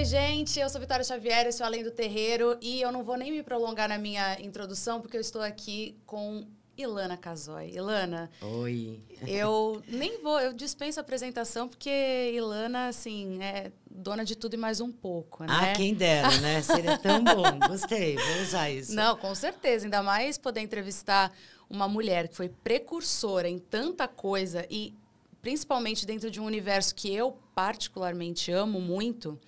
Oi, gente, eu sou Vitória Xavier, eu sou Além do Terreiro e eu não vou nem me prolongar na minha introdução porque eu estou aqui com Ilana Casoy. Ilana. Oi. Eu nem vou, eu dispenso a apresentação porque Ilana, assim, é dona de tudo e mais um pouco, né? Ah, quem dera, né? Seria tão bom. Gostei, vou usar isso. Não, com certeza. Ainda mais poder entrevistar uma mulher que foi precursora em tanta coisa e principalmente dentro de um universo que eu particularmente amo muito.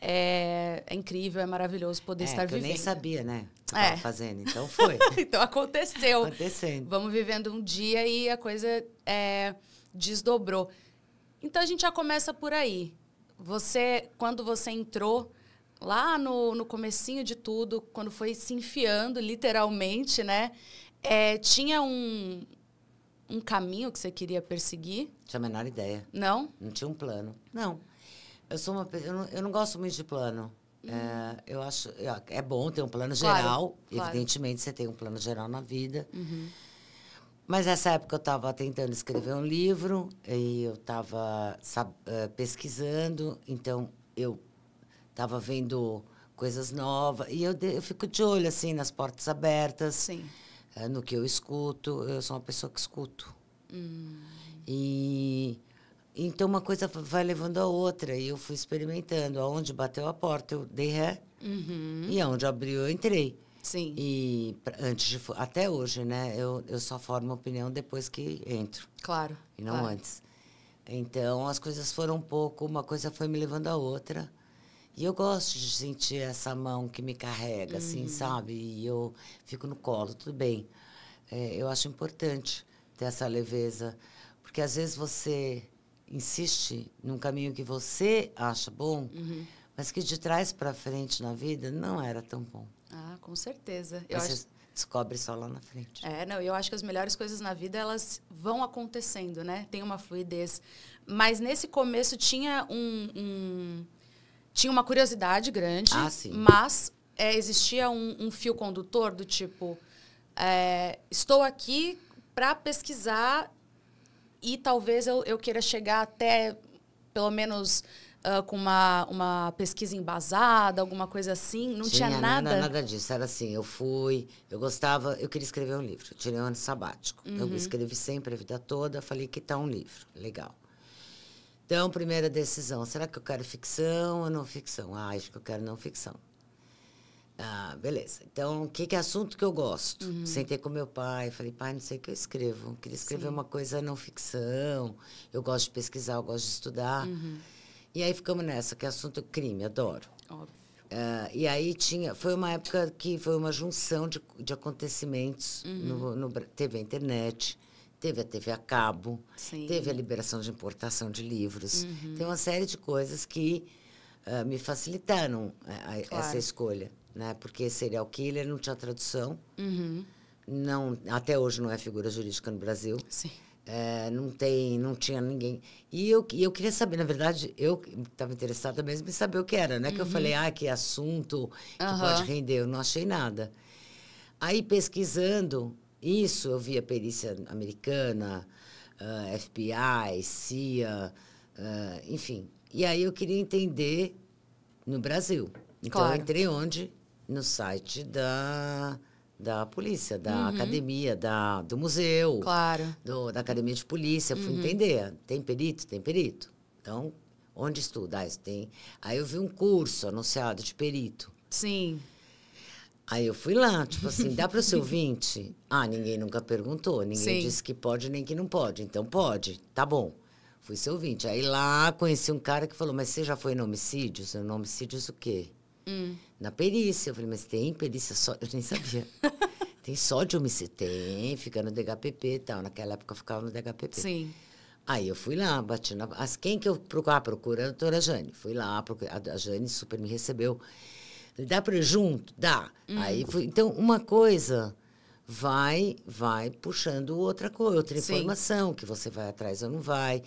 É, é, incrível, é maravilhoso poder é, estar vivendo. Eu nem sabia, né? É. fazendo, então foi. então aconteceu. Acontecendo. Vamos vivendo um dia e a coisa é, desdobrou. Então a gente já começa por aí. Você, quando você entrou lá no, no comecinho de tudo, quando foi se enfiando, literalmente, né? É, tinha um, um caminho que você queria perseguir? tinha a menor ideia. Não? Não tinha um plano. Não. Eu sou uma eu não, eu não gosto muito de plano. Hum. É, eu acho é, é bom ter um plano geral. Claro, evidentemente claro. você tem um plano geral na vida. Uhum. Mas nessa época eu estava tentando escrever um livro e eu estava eh, pesquisando, então eu estava vendo coisas novas e eu, eu fico de olho assim nas portas abertas, Sim. Eh, no que eu escuto. Eu sou uma pessoa que escuto. Hum. E então uma coisa vai levando a outra e eu fui experimentando. Aonde bateu a porta eu dei ré uhum. e aonde abriu eu entrei. Sim. E antes de, até hoje, né? Eu, eu só formo opinião depois que entro. Claro. E não claro. antes. Então as coisas foram um pouco, uma coisa foi me levando a outra. E eu gosto de sentir essa mão que me carrega, assim, uhum. assim, sabe? E eu fico no colo, tudo bem. É, eu acho importante ter essa leveza, porque às vezes você insiste num caminho que você acha bom, uhum. mas que de trás para frente na vida não era tão bom. Ah, com certeza. Eu você acho... descobre só lá na frente. É, não, eu acho que as melhores coisas na vida elas vão acontecendo, né? Tem uma fluidez. Mas nesse começo tinha um, um tinha uma curiosidade grande, ah, mas é, existia um, um, fio condutor do tipo é, estou aqui para pesquisar e talvez eu, eu queira chegar até, pelo menos, uh, com uma, uma pesquisa embasada, alguma coisa assim. Não tinha, tinha nada. Não, nada disso. Era assim, eu fui, eu gostava, eu queria escrever um livro. Eu tirei um ano sabático. Uhum. Eu escrevi sempre a vida toda, falei que tá um livro. Legal. Então, primeira decisão, será que eu quero ficção ou não ficção? Ah, acho que eu quero não ficção. Ah, beleza. Então, o que, que é assunto que eu gosto? Uhum. Sentei com meu pai, falei, pai, não sei o que eu escrevo. Queria escrever Sim. uma coisa não ficção. Eu gosto de pesquisar, eu gosto de estudar. Uhum. E aí ficamos nessa, que é assunto crime, adoro. Óbvio. Ah, e aí tinha. Foi uma época que foi uma junção de, de acontecimentos. Uhum. No, no, teve a internet, teve a TV a cabo, Sim. teve a liberação de importação de livros. Uhum. Tem uma série de coisas que ah, me facilitaram eh, a, a, claro. essa escolha né? Porque serial killer não tinha tradução. Uhum. Não, até hoje não é figura jurídica no Brasil. Sim. É, não tem, não tinha ninguém. E eu, eu queria saber, na verdade, eu estava interessada mesmo em saber o que era, né? Uhum. Que eu uhum. falei, ah, que assunto que uhum. pode render. Eu não achei nada. Aí pesquisando isso, eu vi a perícia americana, uh, ah, FBI, CIA, uh, ah, enfim. E aí eu queria entender no Brasil. Então claro. eu entrei onde? no site da, da polícia, da uhum. academia, da, do museu. Claro. Do, da academia de polícia. Uhum. Fui entender. Tem perito? Tem perito. Então, onde estuda? Ah, tem. Aí eu vi um curso anunciado de perito. Sim. Aí eu fui lá, tipo assim, dá para o seu 20? Ah, ninguém nunca perguntou, ninguém Sim. disse que pode nem que não pode. Então pode, tá bom. Fui seu 20. Aí lá conheci um cara que falou, mas você já foi no homicídio? No homicídio o quê? hum. na perícia. Eu falei, mas tem perícia só? Eu nem sabia. tem só de homicídio tem, fica no DHPP e tal. Naquela época ficava no DHPP. Sim. Aí eu fui lá, bati na. As, quem que eu procurava? Ah, procura a doutora Jane. Fui lá, procura, a Jane super me recebeu. Dá junto Dá. Hum. Aí fui. Então, uma coisa vai vai puxando outra coisa, outra Sim. informação que você vai atrás ou não vai.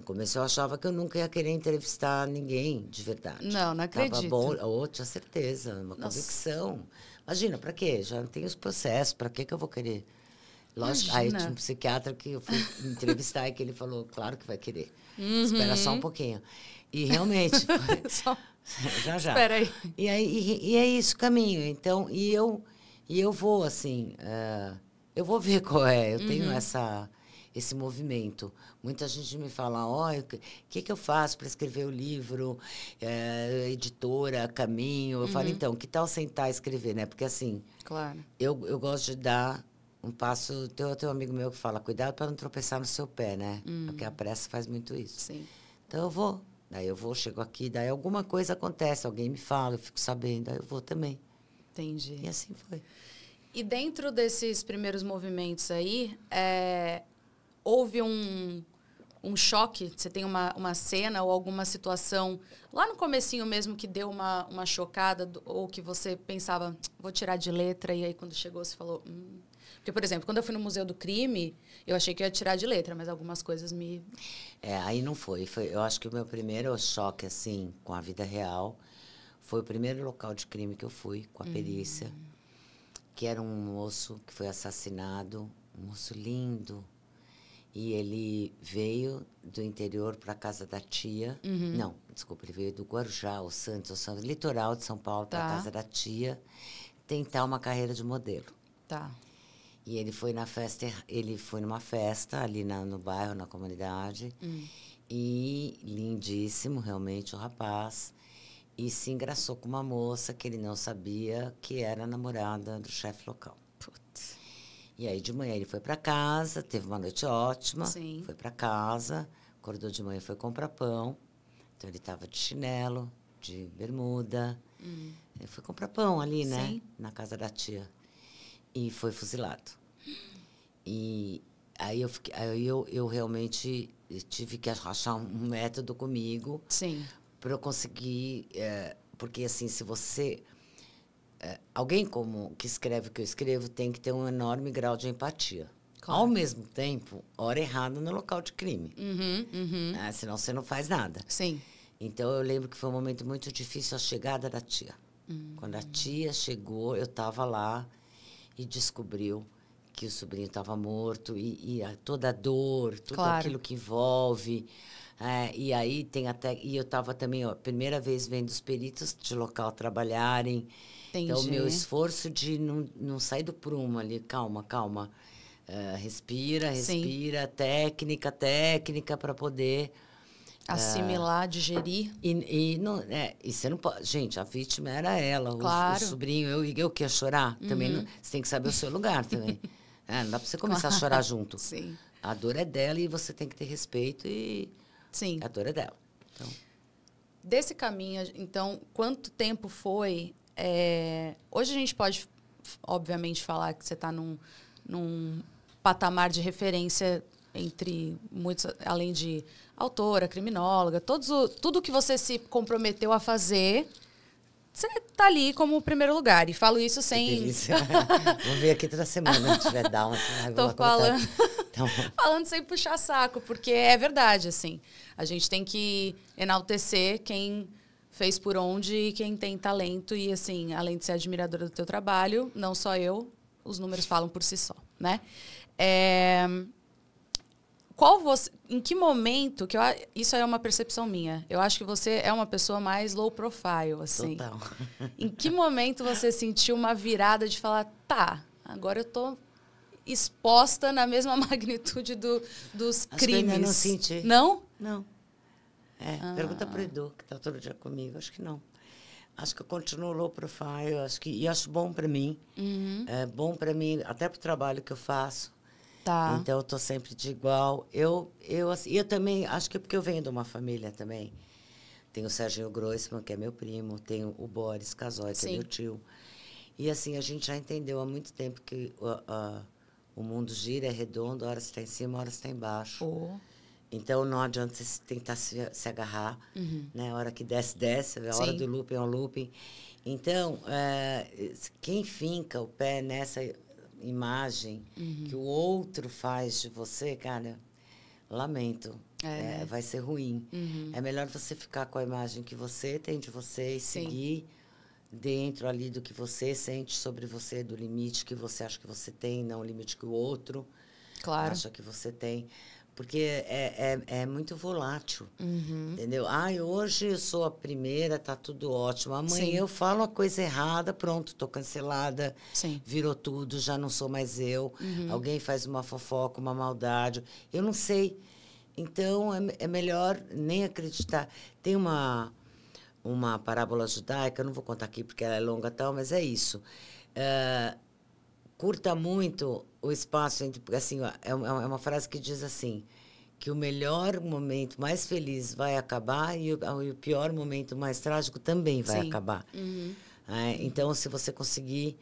No começo eu achava que eu nunca ia querer entrevistar ninguém, de verdade. Não, não acredito. Tava bom, oh, tinha certeza, uma Nossa. convicção. Imagina, para quê? Já tem os processos, para que que eu vou querer? Lógico, Imagina. aí tinha um psiquiatra que eu fui entrevistar e que ele falou, claro que vai querer. Uhum. Espera só um pouquinho. E realmente, só... já já. Espera aí. E, aí e, e, é isso o caminho. Então, e eu, e eu vou assim, uh, eu vou ver qual é. Eu uhum. tenho essa esse movimento. Muita gente me fala, ó, oh, o que, que eu faço para escrever o livro, é, editora, caminho? Eu uhum. falo, então, que tal sentar e escrever, né? Porque assim, claro. eu, eu gosto de dar um passo. Tem outro amigo meu que fala, cuidado para não tropeçar no seu pé, né? Uhum. Porque a pressa faz muito isso. Sim. Então eu vou, daí eu vou, chego aqui, daí alguma coisa acontece, alguém me fala, eu fico sabendo, daí eu vou também. Entendi. E assim foi. E dentro desses primeiros movimentos aí, é, houve um, um choque, você tem uma, uma cena ou alguma situação lá no comecinho mesmo que deu uma, uma chocada ou que você pensava, vou tirar de letra, e aí quando chegou você falou... Hum. Porque, por exemplo, quando eu fui no Museu do Crime, eu achei que eu ia tirar de letra, mas algumas coisas me... É, aí não foi. foi eu acho que o meu primeiro choque, assim, com a vida real, foi o primeiro local de crime que eu fui, com a hum. perícia, que era um moço que foi assassinado, um moço lindo, e ele veio do interior para a casa da tia. Uhum. Não, desculpa, ele veio do Guarujá, o Santos, o litoral de São Paulo, para a tá. casa da tia, tentar uma carreira de modelo. Tá. E ele foi na festa, ele foi numa festa ali na, no bairro, na comunidade. Uhum. E lindíssimo, realmente, o rapaz. E se engraçou com uma moça que ele não sabia que era namorada do chefe local. E aí de manhã ele foi para casa, teve uma noite ótima, Sim. foi para casa, acordou de manhã e foi comprar pão. Então ele estava de chinelo, de bermuda. Hum. Ele foi comprar pão ali, né? Sim. Na casa da tia. E foi fuzilado. E aí eu, fiquei, aí eu, eu realmente tive que achar um método comigo. Sim. Para eu conseguir. É, porque, assim, se você é, alguém como que escreve o que eu escrevo tem que ter um enorme grau de empatia. Claro. Ao mesmo tempo, hora errada no local de crime. Uhum, uhum. Ah, senão você não faz nada. Sim. Então eu lembro que foi um momento muito difícil a chegada da tia. Uhum. Quando a tia chegou, eu estava lá e descobriu que o sobrinho estava morto e, e a, toda a dor, tudo claro. aquilo que envolve. É, e aí tem até. E eu estava também, ó, primeira vez vendo os peritos de local trabalharem. Entendi. Então, o meu esforço de não, não sair do prumo ali, calma, calma. Uh, ah, respira, respira, Sim. técnica, técnica para poder ah, assimilar, uh, digerir. E, e não, é, e você não pode. Gente, a vítima era ela, claro. o, o sobrinho, eu, eu que ia chorar. Uhum. Também não, você tem que saber o seu lugar também. é, não dá para você começar claro. a chorar junto. Sim. A dor é dela e você tem que ter respeito e Sim. a dor é dela. Então. Desse caminho, então, quanto tempo foi é, hoje a gente pode, obviamente, falar que você está num, num patamar de referência entre muitos, além de autora, criminóloga, todos o, tudo que você se comprometeu a fazer, você está ali como primeiro lugar. E falo isso sem. Vou ver aqui toda semana se tiver down. Estou falando. Então... falando sem puxar saco, porque é verdade, assim. A gente tem que enaltecer quem fez por onde e quem tem talento e assim, além de ser admiradora do teu trabalho, não só eu, os números falam por si só, né? É... Qual você, em que momento que eu, isso é uma percepção minha? Eu acho que você é uma pessoa mais low profile, assim. Total. em que momento você sentiu uma virada de falar, tá, agora eu tô exposta na mesma magnitude do, dos As crimes? Eu não senti. Não? Não. É, ah. pergunta para o Edu, que está todo dia comigo. Acho que não. Acho que eu continuo low profile, acho que, e acho bom para mim. Uhum. É bom para mim, até para o trabalho que eu faço. Tá. Então, eu tô sempre de igual. Eu, eu, assim, eu também, acho que é porque eu venho de uma família também. Tenho o Sérgio Grossman, que é meu primo. Tenho o Boris Casoy, que é Sim. é meu tio. E, assim, a gente já entendeu há muito tempo que uh, uh, o mundo gira, é redondo. A hora está em cima, a hora está embaixo. Oh. Então não adianta você tentar se, se agarrar, uhum. né? A hora que desce, desce, a Sim. hora do looping é um looping. Então, é, quem finca o pé nessa imagem uhum. que o outro faz de você, cara, lamento. É. É, né? vai ser ruim. Uhum. É melhor você ficar com a imagem que você tem de você e Sim. seguir dentro ali do que você sente sobre você, do limite que você acha que você tem, não o limite que o outro claro. acha que você tem porque é, é, é muito volátil, uhum. entendeu? Ai, hoje eu sou a primeira, tá tudo ótimo. Amanhã Sim. eu falo a coisa errada, pronto, tô cancelada, Sim. virou tudo, já não sou mais eu. Uhum. Alguém faz uma fofoca, uma maldade, eu não sei. Então é, é melhor nem acreditar. Tem uma uma parábola judaica, eu não vou contar aqui porque ela é longa tal, mas é isso. Uh, curta muito o espaço entre. Assim, é, é uma, é uma frase que diz assim: que o melhor momento mais feliz vai acabar e o, e o pior momento mais trágico também vai Sim. acabar. Uhum. É, então, se você conseguir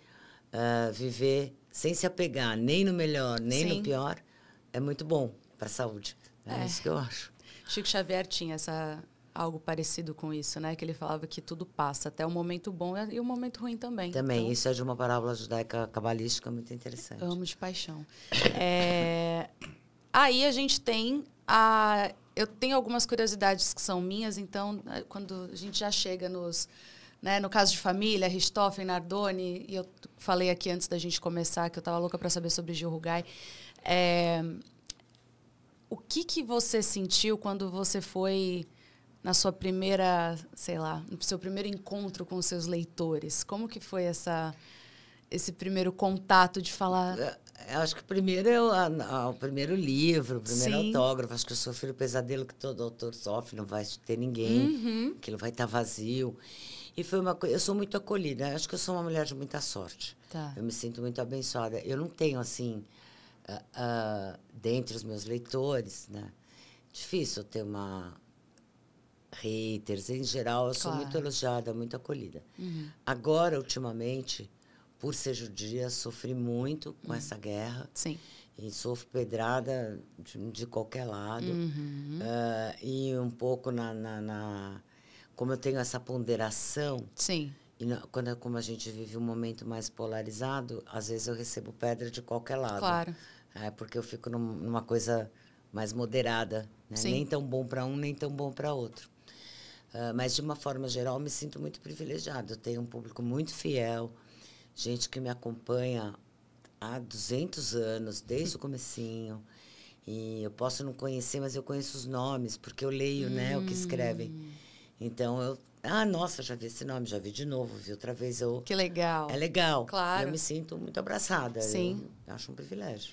uh, viver sem se apegar nem no melhor, nem Sim. no pior, é muito bom para a saúde. É, é isso que eu acho. Chico Xavier tinha essa, algo parecido com isso, né? Que ele falava que tudo passa, até o momento bom e o momento ruim também. Também, então, isso é de uma parábola judaica cabalística muito interessante. Amo de paixão. É, aí a gente tem a. Eu tenho algumas curiosidades que são minhas, então né, quando a gente já chega nos. Né, no caso de família, Ristoffen, Nardoni, e eu falei aqui antes da gente começar que eu estava louca para saber sobre Gil Rugai. É, o que, que você sentiu quando você foi na sua primeira, sei lá, no seu primeiro encontro com os seus leitores? Como que foi essa esse primeiro contato de falar? É, eu acho que primeiro é o primeiro livro, o primeiro Sim. autógrafo, acho que eu sofri o pesadelo que todo autor sofre, não vai ter ninguém, uhum. aquilo vai estar tá vazio. E foi uma coisa, eu sou muito acolhida, acho que eu sou uma mulher de muita sorte. Tá. Eu me sinto muito abençoada. Eu não tenho assim uh, uh, dentre os meus leitores, né? Difícil ter uma haters, em geral, eu sou muito elogiada, muito acolhida. Uhum. Agora, ultimamente, por ser judia, sofri muito com uhum. essa guerra. Sim. E sofro pedrada de, de qualquer lado. Uhum. Uh, e um pouco na, na, na, Como eu tenho essa ponderação. Sim. E na, quando, como a gente vive um momento mais polarizado, às vezes eu recebo pedra de qualquer lado. Claro. É porque eu fico num, numa coisa mais moderada. Né? Nem tão bom para um, nem tão bom para outro. Ah, mas, de uma forma geral, me sinto muito privilegiada. Eu tenho um público muito fiel, gente que me acompanha há 200 anos, desde o comecinho. E eu posso não conhecer, mas eu conheço os nomes, porque eu leio hum. né, o que escrevem. Hum. Então, eu ah, nossa, já vi esse nome, já vi de novo, vi outra vez. Eu... Que legal. É legal. Claro. Eu me sinto muito abraçada. Sim. acho um privilégio.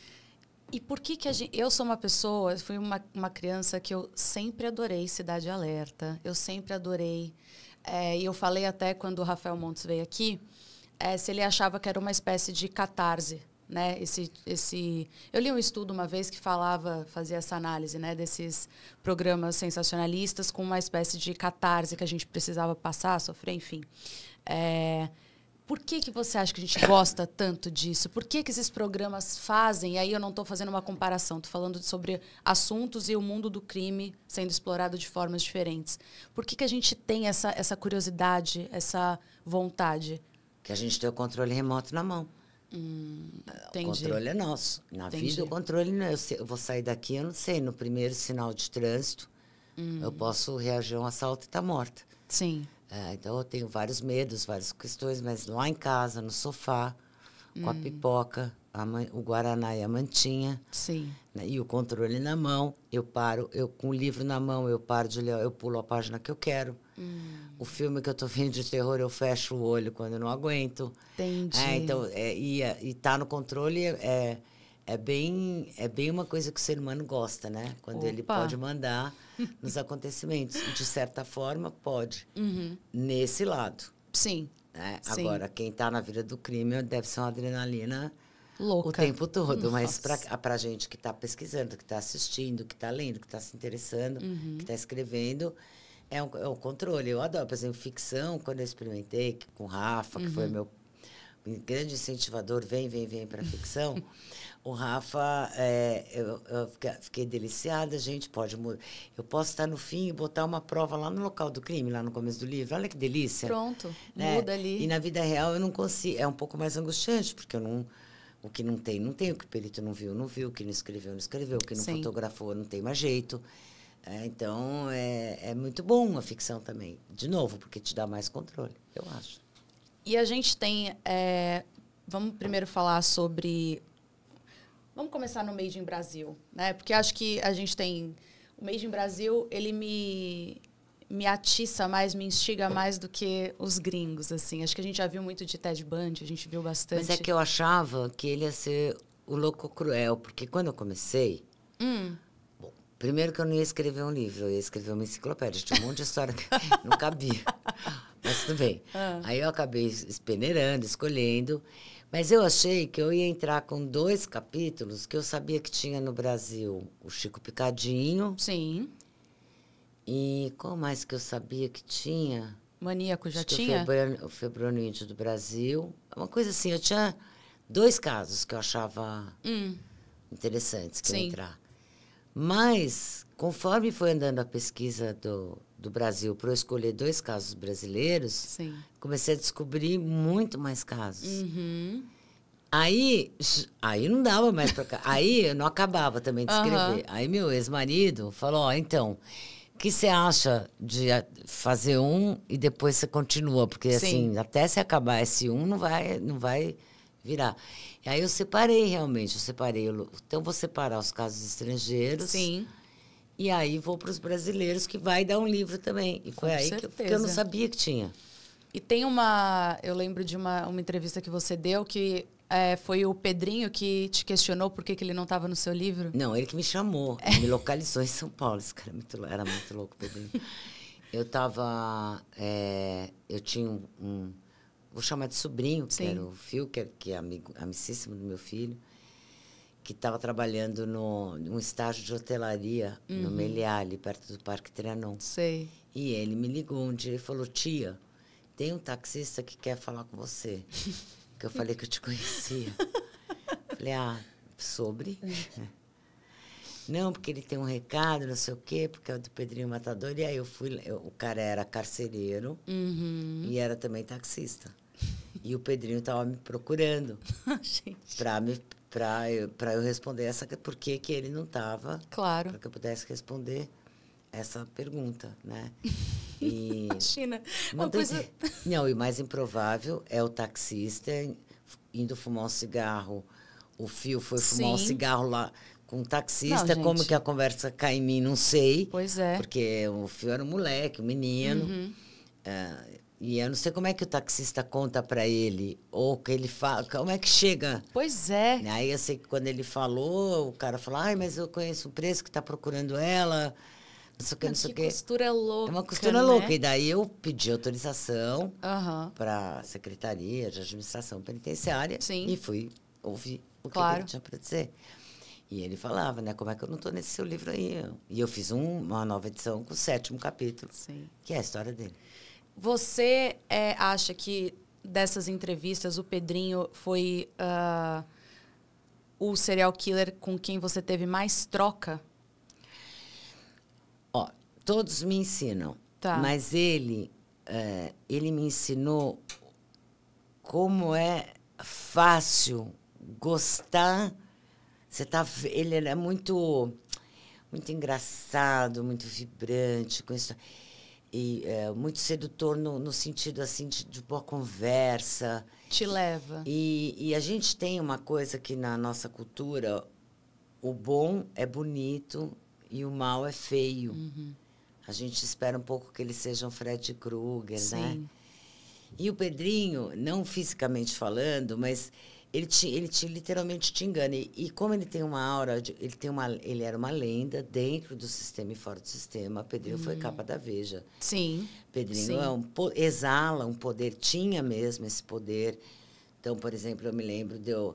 E por que que a gente... Eu sou uma pessoa, fui uma, uma criança que eu sempre adorei Cidade Alerta. Eu sempre adorei. É, e eu falei até quando o Rafael Montes veio aqui, é, se ele achava que era uma espécie de catarse, né? Esse, esse... Eu li um estudo uma vez que falava, fazia essa análise, né? Desses programas sensacionalistas com uma espécie de catarse que a gente precisava passar, sofrer, enfim. É... Por que, que você acha que a gente gosta tanto disso? Por que, que esses programas fazem? E aí eu não estou fazendo uma comparação, estou falando sobre assuntos e o mundo do crime sendo explorado de formas diferentes. Por que, que a gente tem essa, essa curiosidade, essa vontade? Que a gente tem o controle remoto na mão. Hum, o controle é nosso. Na entendi. vida, o controle não é. Eu, vou sair daqui, eu não sei. No primeiro sinal de trânsito, hum. eu posso reagir a um assalto e estar tá morta. Sim. É, então eu tenho vários medos, várias questões, mas lá em casa, no sofá, hum. com a hum. pipoca, a o guaraná e a mantinha, Sim. Né, e o controle na mão, eu paro, eu com o livro na mão, eu paro de ler, eu pulo a página que eu quero. Hum. O filme que eu estou vendo de terror, eu fecho o olho quando eu não aguento. Entendi. É, então, é, e, e tá no controle é é bem, é bem uma coisa que o ser humano gosta, né? Quando Opa. ele pode mandar nos acontecimentos. De certa forma, pode. Uhum. Nesse lado. Sim. Né? Sim. Agora, quem está na vida do crime deve ser uma adrenalina louca o tempo todo. Nossa. Mas para a gente que está pesquisando, que está assistindo, que está lendo, que está se interessando, uhum. que está escrevendo, é um, é um controle. Eu adoro, por exemplo, ficção, quando eu experimentei que, com o Rafa, que uhum. foi meu grande incentivador, vem, vem, vem para ficção. O Rafa, é, eu, eu, fiquei deliciada, gente, pode mudar. Eu posso estar no fim e botar uma prova lá no local do crime, lá no começo do livro. Olha que delícia. Pronto, né? muda ali. E na vida real eu não consigo, é um pouco mais angustiante, porque eu não o que não tem, não tem, o que o perito não viu, não viu, o que não escreveu, não escreveu, o que não Sim. fotografou, não tem mais jeito. É, então, é, é muito bom a ficção também, de novo, porque te dá mais controle, eu acho. E a gente tem. É, vamos primeiro falar sobre Vamos começar no Made in Brasil, né? Porque acho que a gente tem o Made in Brasil, ele me me atiça mais, me instiga mais do que os gringos, assim. Acho que a gente já viu muito de Ted Bundy, a gente viu bastante. Mas é que eu achava que ele ia ser o louco cruel, porque quando eu comecei, hum. bom, primeiro que eu não ia escrever um livro, eu ia escrever uma enciclopédia, tinha um monte de história que não cabia. Mas tudo bem. Ah. Aí eu acabei espeneirando, escolhendo. Mas eu achei que eu ia entrar com dois capítulos que eu sabia que tinha no Brasil. O Chico Picadinho. Sim. E qual mais que eu sabia que tinha? Maníaco já Acho tinha? O Febrônio Índio do Brasil. Uma coisa assim, eu tinha dois casos que eu achava hum. interessantes que Sim. entrar. Mas, conforme foi andando a pesquisa do, do Brasil para eu escolher dois casos brasileiros, Sim. comecei a descobrir muito mais casos. Uhum. Aí, aí não dava mais para cá. Aí eu não acabava também de escrever. Uhum. Aí meu ex-marido falou: Ó, oh, então, o que você acha de fazer um e depois você continua? Porque Sim. assim, até se acabar esse um, não vai, não vai virar. E aí eu separei realmente, eu separei. Então vou separar os casos estrangeiros. Sim e aí vou para os brasileiros que vai dar um livro também. E foi Com aí que eu, que eu não sabia que tinha. E tem uma. Eu lembro de uma, uma entrevista que você deu que é, foi o Pedrinho que te questionou por que, que ele não estava no seu livro? Não, ele que me chamou, é. me localizou em São Paulo. Esse cara é muito, era muito louco, Pedrinho. eu estava. É, eu tinha um, um, Vou chamar de sobrinho, Sim. que era o Phil, que é, que é amigo, amicíssimo do meu filho que estava trabalhando no um estágio de hotelaria uhum. no Meliale, perto do Parque Trianon. Sei. E ele me ligou um dia e falou: "Tia, tem um taxista que quer falar com você". que eu falei que eu te conhecia. falei: "Ah, sobre?" não, porque ele tem um recado, não sei o quê, porque é do Pedrinho Matador. E aí eu fui, eu, o cara era carcereiro uhum. e era também taxista. E o Pedrinho estava me procurando para me para eu, eu responder essa por que que ele não estava claro para que eu pudesse responder essa pergunta né e China uma coisa não e mais improvável é o taxista indo fumar um cigarro o fio foi fumar Sim. um cigarro lá com o taxista, não, como que a conversa cai em mim, não sei. Pois é. Porque o Fio era um moleque, um menino. Uhum. É, e eu não sei como é que o taxista conta para ele, ou que ele fala, como é que chega. Pois é. Aí eu sei que quando ele falou, o cara falou, ai, mas eu conheço o preço que está procurando ela. Não sei o que, não ah, sei o que. costura louca. É uma costura né? louca. E daí eu pedi autorização uhum. para a Secretaria de Administração Penitenciária. Sim. E fui ouvir o claro. que ele tinha para dizer. E ele falava, né? Como é que eu não estou nesse seu livro aí? E eu fiz um, uma nova edição com o sétimo capítulo. Sim. Que é a história dele. Você é, acha que dessas entrevistas o Pedrinho foi uh, o serial killer com quem você teve mais troca? Ó, todos me ensinam. Tá. Mas ele, eh, ele me ensinou como é fácil gostar. Você tá, ele era é muito, muito engraçado, muito vibrante com isso e é, muito sedutor no, no sentido assim de, de, boa conversa. Te leva. E, e, a gente tem uma coisa que na nossa cultura o bom é bonito e o mal é feio. Uhum. A gente espera um pouco que eles sejam Fred Krueger, né? Sim. né? E o Pedrinho, não fisicamente falando, mas ele te, ele te literalmente te engana. E, e como ele tem uma aura, de, ele, tem uma, ele era uma lenda dentro do sistema e fora do sistema. Pedrinho foi hum. capa da Veja. Sim. Pedrinho Sim. É um, exala um poder, tinha mesmo esse poder. Então, por exemplo, eu me lembro de, eu,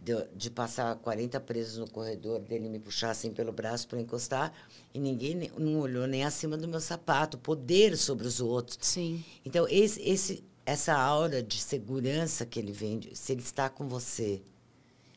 de, de passar 40 presos no corredor, dele me puxar assim pelo braço para encostar, e ninguém não olhou nem acima do meu sapato. Poder sobre os outros. Sim. Então, esse, esse essa aura de segurança que ele vende, se ele está com você,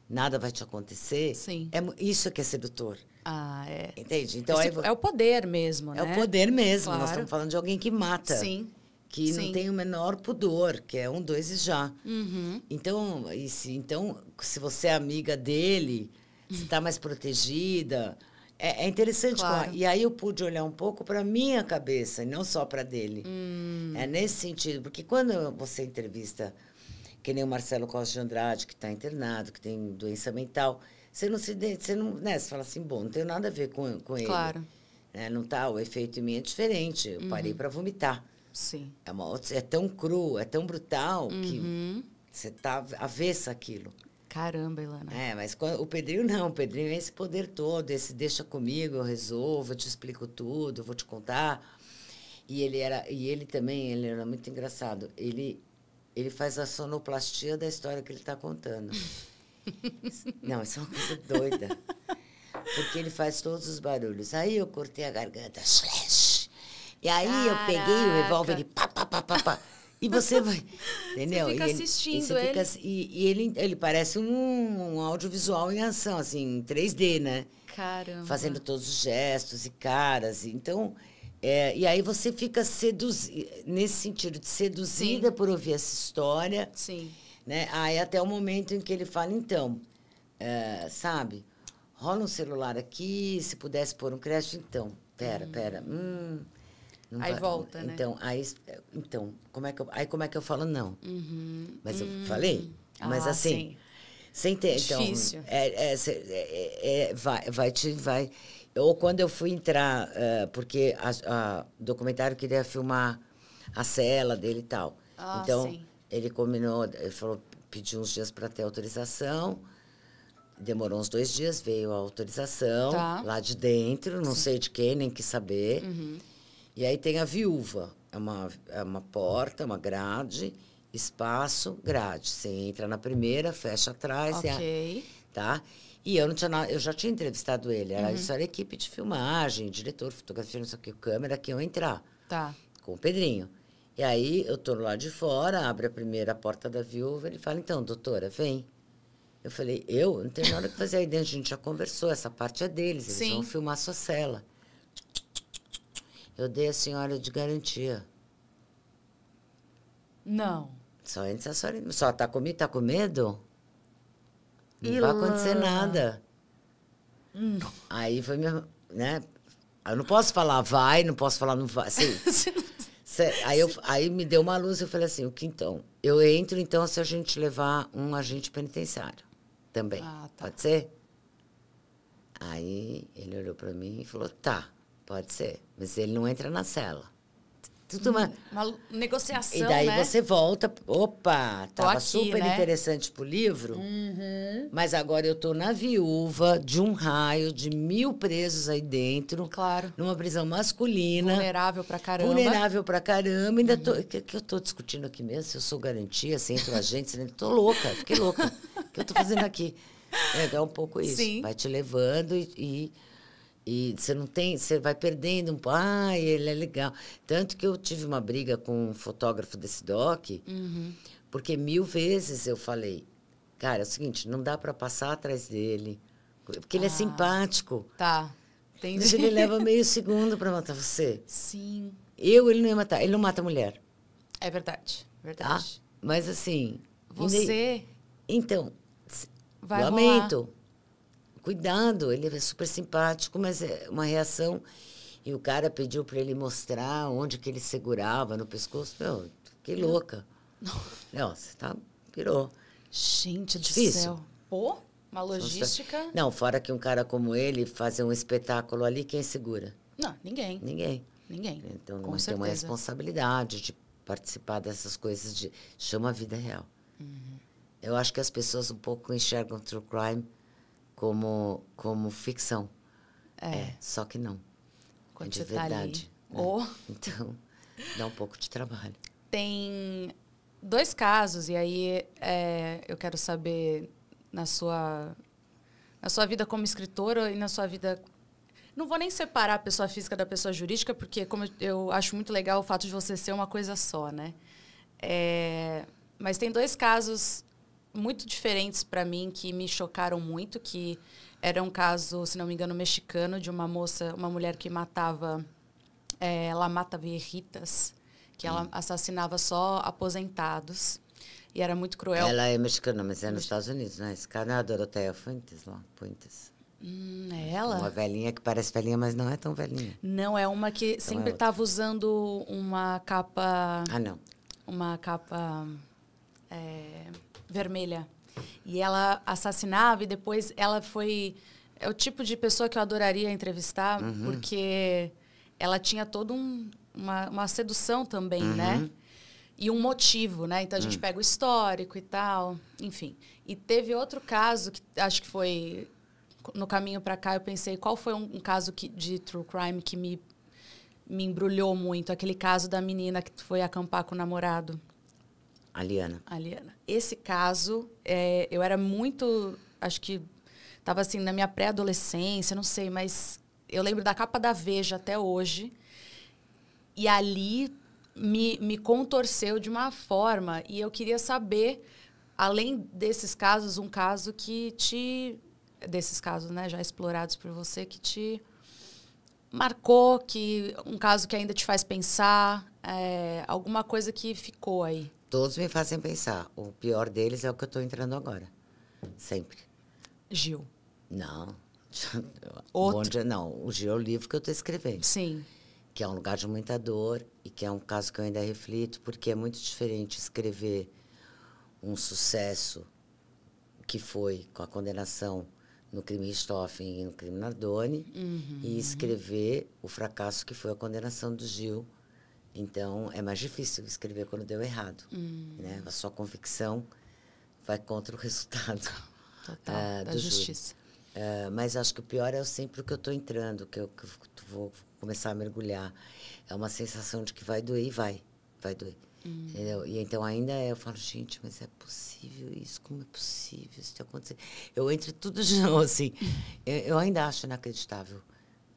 nada vai te acontecer. Sim. É, isso é que é sedutor. Ah, é. Entende? Então é o poder mesmo, é né? É o poder mesmo. Claro. Nós estamos falando de alguém que mata. Sim. Que Sim. não tem o menor pudor, que é um, dois e já. Uhum. Então, e se, então, se você é amiga dele, uhum. está mais protegida. É, é interessante. Claro. Como, e aí eu pude olhar um pouco para minha cabeça, e não só para dele. Hum. É nesse sentido. Porque quando você entrevista, que nem o Marcelo Costa de Andrade, que está internado, que tem doença mental, você não se... Você, não, né, você fala assim, bom, não tem nada a ver com, com ele. Claro. Né? Não tá, o efeito em mim é diferente. Eu uhum. parei para vomitar. Sim. É, uma, é tão cru, é tão brutal uhum. que você tá avessa aquilo. Caramba, Ilana. É, mas o Pedrinho não, o Pedrinho é esse poder todo, esse deixa comigo, eu resolvo, eu te explico tudo, eu vou te contar. E ele era, e ele também, ele era muito engraçado. Ele ele faz a sonoplastia da história que ele está contando. não, isso é uma coisa doida. Porque ele faz todos os barulhos. Aí eu cortei a garganta, slash. E aí Caraca. eu peguei o revólver e pá, pá, pá, pá, pá. E você vai. Entendeu? Você fica e assistindo ele. E, ele. Fica, e, e ele, ele parece um, um, audiovisual em ação, assim, em 3D, né? Caramba. Fazendo todos os gestos e caras. Então, é, e aí você fica seduzida, nesse sentido, de seduzida Sim. por ouvir essa história. Sim. Né? Aí até o momento em que ele fala, então, é, sabe, rola um celular aqui, se pudesse pôr um crédito, então, pera, hum. pera. Hum, não aí vai, volta, então, né? Então, aí, então como é que eu, aí como é que eu falo não? Uhum, mas eu uhum. falei? Mas ah, assim, sim. sem ter. Então, Difícil. É, é, é, é, é, vai, vai te. Vai. Ou quando eu fui entrar, uh, porque o documentário queria filmar a cela dele e tal. Ah, então, sim. ele combinou, ele falou, pediu uns dias para ter autorização. Demorou uns dois dias, veio a autorização tá. lá de dentro, não sim. sei de quem, nem quis saber. Uhum. E aí tem a viúva, é uma, é uma porta, uma grade, espaço, grade. Você entra na primeira, fecha atrás. É ok. A, tá? E eu não tinha nada, eu já tinha entrevistado ele. Era, uhum. Isso era equipe de filmagem, diretor, fotografia, não sei o que, câmera, que eu entrar. Tá. Com o Pedrinho. E aí eu tô lá de fora, abre a primeira porta da viúva, ele fala, então, doutora, vem. Eu falei, eu? Não tem nada que fazer aí dentro, a gente já conversou, essa parte é deles, eles Sim. vão filmar a sua cela. Eu dei a senhora de garantia. Não. Só entre a senhora. Só tá comigo, tá com medo? Não Ilana. vai acontecer nada. Hum. Aí foi minha. Né? Eu não posso falar vai, não posso falar não vai. Assim, aí, eu, aí me deu uma luz, e eu falei assim, o que então? Eu entro então se a gente levar um agente penitenciário também. Ah, tá. Pode ser? Aí ele olhou para mim e falou, tá. Pode ser. Mas ele não entra na cela. Tudo uma... Hum, uma negociação, E daí né? você volta, opa, tava super né? interessante pro livro, uhum. mas agora eu tô na viúva de um raio de mil presos aí dentro. Claro. Numa prisão masculina. Vulnerável para caramba. Vulnerável para caramba. Ainda uhum. tô... Que, que eu tô discutindo aqui mesmo? Se eu sou garantia, se entra um agente, se... Tô louca, fiquei louca. O que eu tô fazendo aqui? É, é um pouco isso. Sim. Vai te levando e, e e você não tem, você vai perdendo um pai, ah, ele é legal. Tanto que eu tive uma briga com um fotógrafo desse doc, uhum. porque mil vezes eu falei, cara, é o seguinte, não dá para passar atrás dele, porque ah, ele é ah, simpático. Tá. Entendi. Mas ele leva meio segundo para matar você. Sim. Eu, ele não ia matar. Ele não mata mulher. É verdade, verdade. Ah, mas assim. Você. Então. Vai lamento. Rolar cuidado, ele é super simpático, mas é uma reação. E o cara pediu para ele mostrar onde que ele segurava no pescoço. Meu, fiquei louca. Não, você tá, pirou. Gente do Difícil. céu. Pô, uma logística. Não, fora que um cara como ele fazer um espetáculo ali, quem segura? Não, ninguém. Ninguém. Ninguém. Então, Com tem uma responsabilidade de participar dessas coisas de chama a vida real. Uhum. Eu acho que as pessoas um pouco enxergam true crime como, como ficção. É. é só que não. Quando é de tá verdade. Tá né? Ou... Então, dá um pouco de trabalho. Tem dois casos, e aí é, eu quero saber na sua, na sua vida como escritora e na sua vida não vou nem separar a pessoa física da pessoa jurídica, porque como eu acho muito legal o fato de você ser uma coisa só, né? É, mas tem dois casos muito diferentes para mim que me chocaram muito, que era um caso, se não me engano, mexicano de uma moça, uma mulher que matava, é, ela mata viejitas, que ela hum. assassinava só aposentados. E era muito cruel. Ela é mexicana, mas é nos Estados Unidos, né? Esse cara é a Doroteia Fuentes, lá, Fuentes. Hum, é ela? Uma velhinha que parece velhinha, mas não é tão velhinha. Não, é uma que então é sempre estava é usando uma capa... Ah, não. Uma capa... É vermelha. E ela assassinava e depois ela foi. É o tipo de pessoa que eu adoraria entrevistar, uhum. porque ela tinha toda um, uma, uma, sedução também, né? uhum. né? E um motivo, né? Então a gente uhum. pega o histórico e tal, enfim. E teve outro caso que acho que foi no caminho para cá, eu pensei qual foi um, um caso que, de true crime que me, me embrulhou muito. Aquele caso da menina que foi acampar com o namorado. Aliana. Aliana esse caso, é, eu era muito. Acho que estava assim na minha pré-adolescência, não sei, mas eu lembro da capa da Veja até hoje. E ali me, me contorceu de uma forma. E eu queria saber, além desses casos, um caso que te. Desses casos, né, já explorados por você, que te marcou, que um caso que ainda te faz pensar, é, alguma coisa que ficou aí todos me fazem pensar. O pior deles é o que eu estou entrando agora. Sempre. Gil. Não. Outro. não, o Gil é o livro que eu estou escrevendo. Sim. Que é um lugar de muita dor e que é um caso que eu ainda reflito, porque é muito diferente escrever um sucesso que foi com a condenação no crime Stoffen e no crime Nardoni uhum, e escrever uhum. o fracasso que foi a condenação do Gil então, é mais difícil escrever quando deu errado. Hum. Né? A sua convicção vai contra o resultado Total, uh, ah, é da justiça. Uh, mas acho que o pior é sempre o que eu estou entrando, que eu, que eu vou começar a mergulhar. É uma sensação de que vai doer e vai, vai doer. Hum. Entendeu? E então ainda é, eu falo, gente, mas é possível isso? Como é possível isso acontecer? Eu entro tudo de novo, assim. eu, eu ainda acho inacreditável.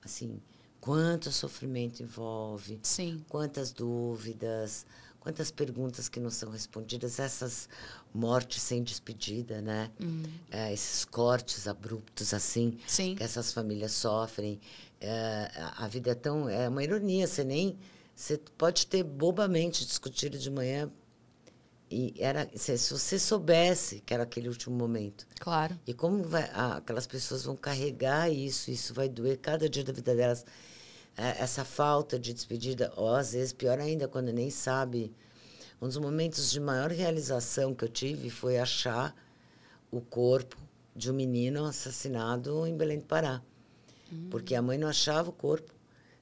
Assim, quanto sofrimento envolve, Sim. quantas dúvidas, quantas perguntas que não são respondidas, essas mortes sem despedida, né? Uhum. É, esses cortes abruptos assim Sim. que essas famílias sofrem. É, a vida é tão é uma ironia, você nem você pode ter bobamente discutido de manhã e era se, você soubesse que era aquele último momento. Claro. E como vai, aquelas pessoas vão carregar isso, isso vai doer cada dia da vida delas. É, essa falta de despedida, ou às vezes pior ainda, quando nem sabe. Um dos momentos de maior realização que eu tive foi achar o corpo de um menino assassinado em Belém do Pará. Hum. Porque a mãe não achava o corpo,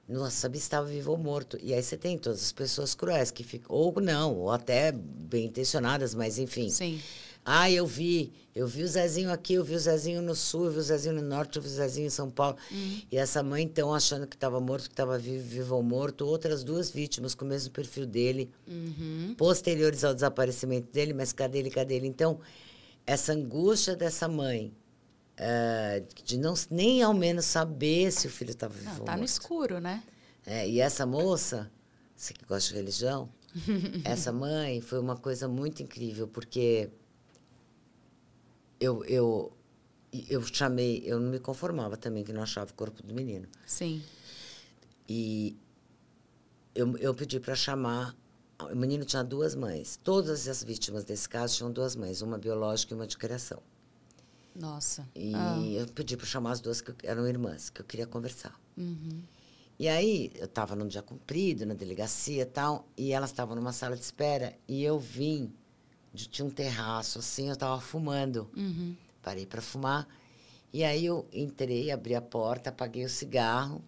não sabia se estava vivo ou morto. E aí você tem todas as pessoas cruéis que ficam, ou não, ou até bem intencionadas, mas enfim. Sim ah, eu vi, eu vi o Zezinho aqui, eu vi o Zezinho no sul, eu vi o Zezinho no norte, eu vi o Zezinho em São Paulo. Uhum. E essa mãe, então, achando que estava morto, que estava vivo, vivo ou morto. Outras duas vítimas com o mesmo perfil dele, uhum. posteriores ao desaparecimento dele, mas cadê ele, cadê ele? Então, essa angústia dessa mãe, eh, de não nem ao menos saber se o filho estava vivo não, ou tá Está no escuro, né? É, e essa moça, você que gosta de religião, essa mãe foi uma coisa muito incrível, porque eu, eu, eu chamei, eu não me conformava também que não achava o corpo do menino. Sim. E eu, eu pedi para chamar. O menino tinha duas mães. Todas as vítimas desse caso tinham duas mães, uma biológica e uma de criação. Nossa. E ah. eu pedi para chamar as duas que eram irmãs, que eu queria conversar. Uhum. E aí, eu estava num dia cumprido, na delegacia e tal, e elas estavam numa sala de espera, e eu vim de, tinha um terraço assim, eu estava fumando. Uhum. Parei para fumar. E aí eu entrei, abri a porta, apaguei o cigarro.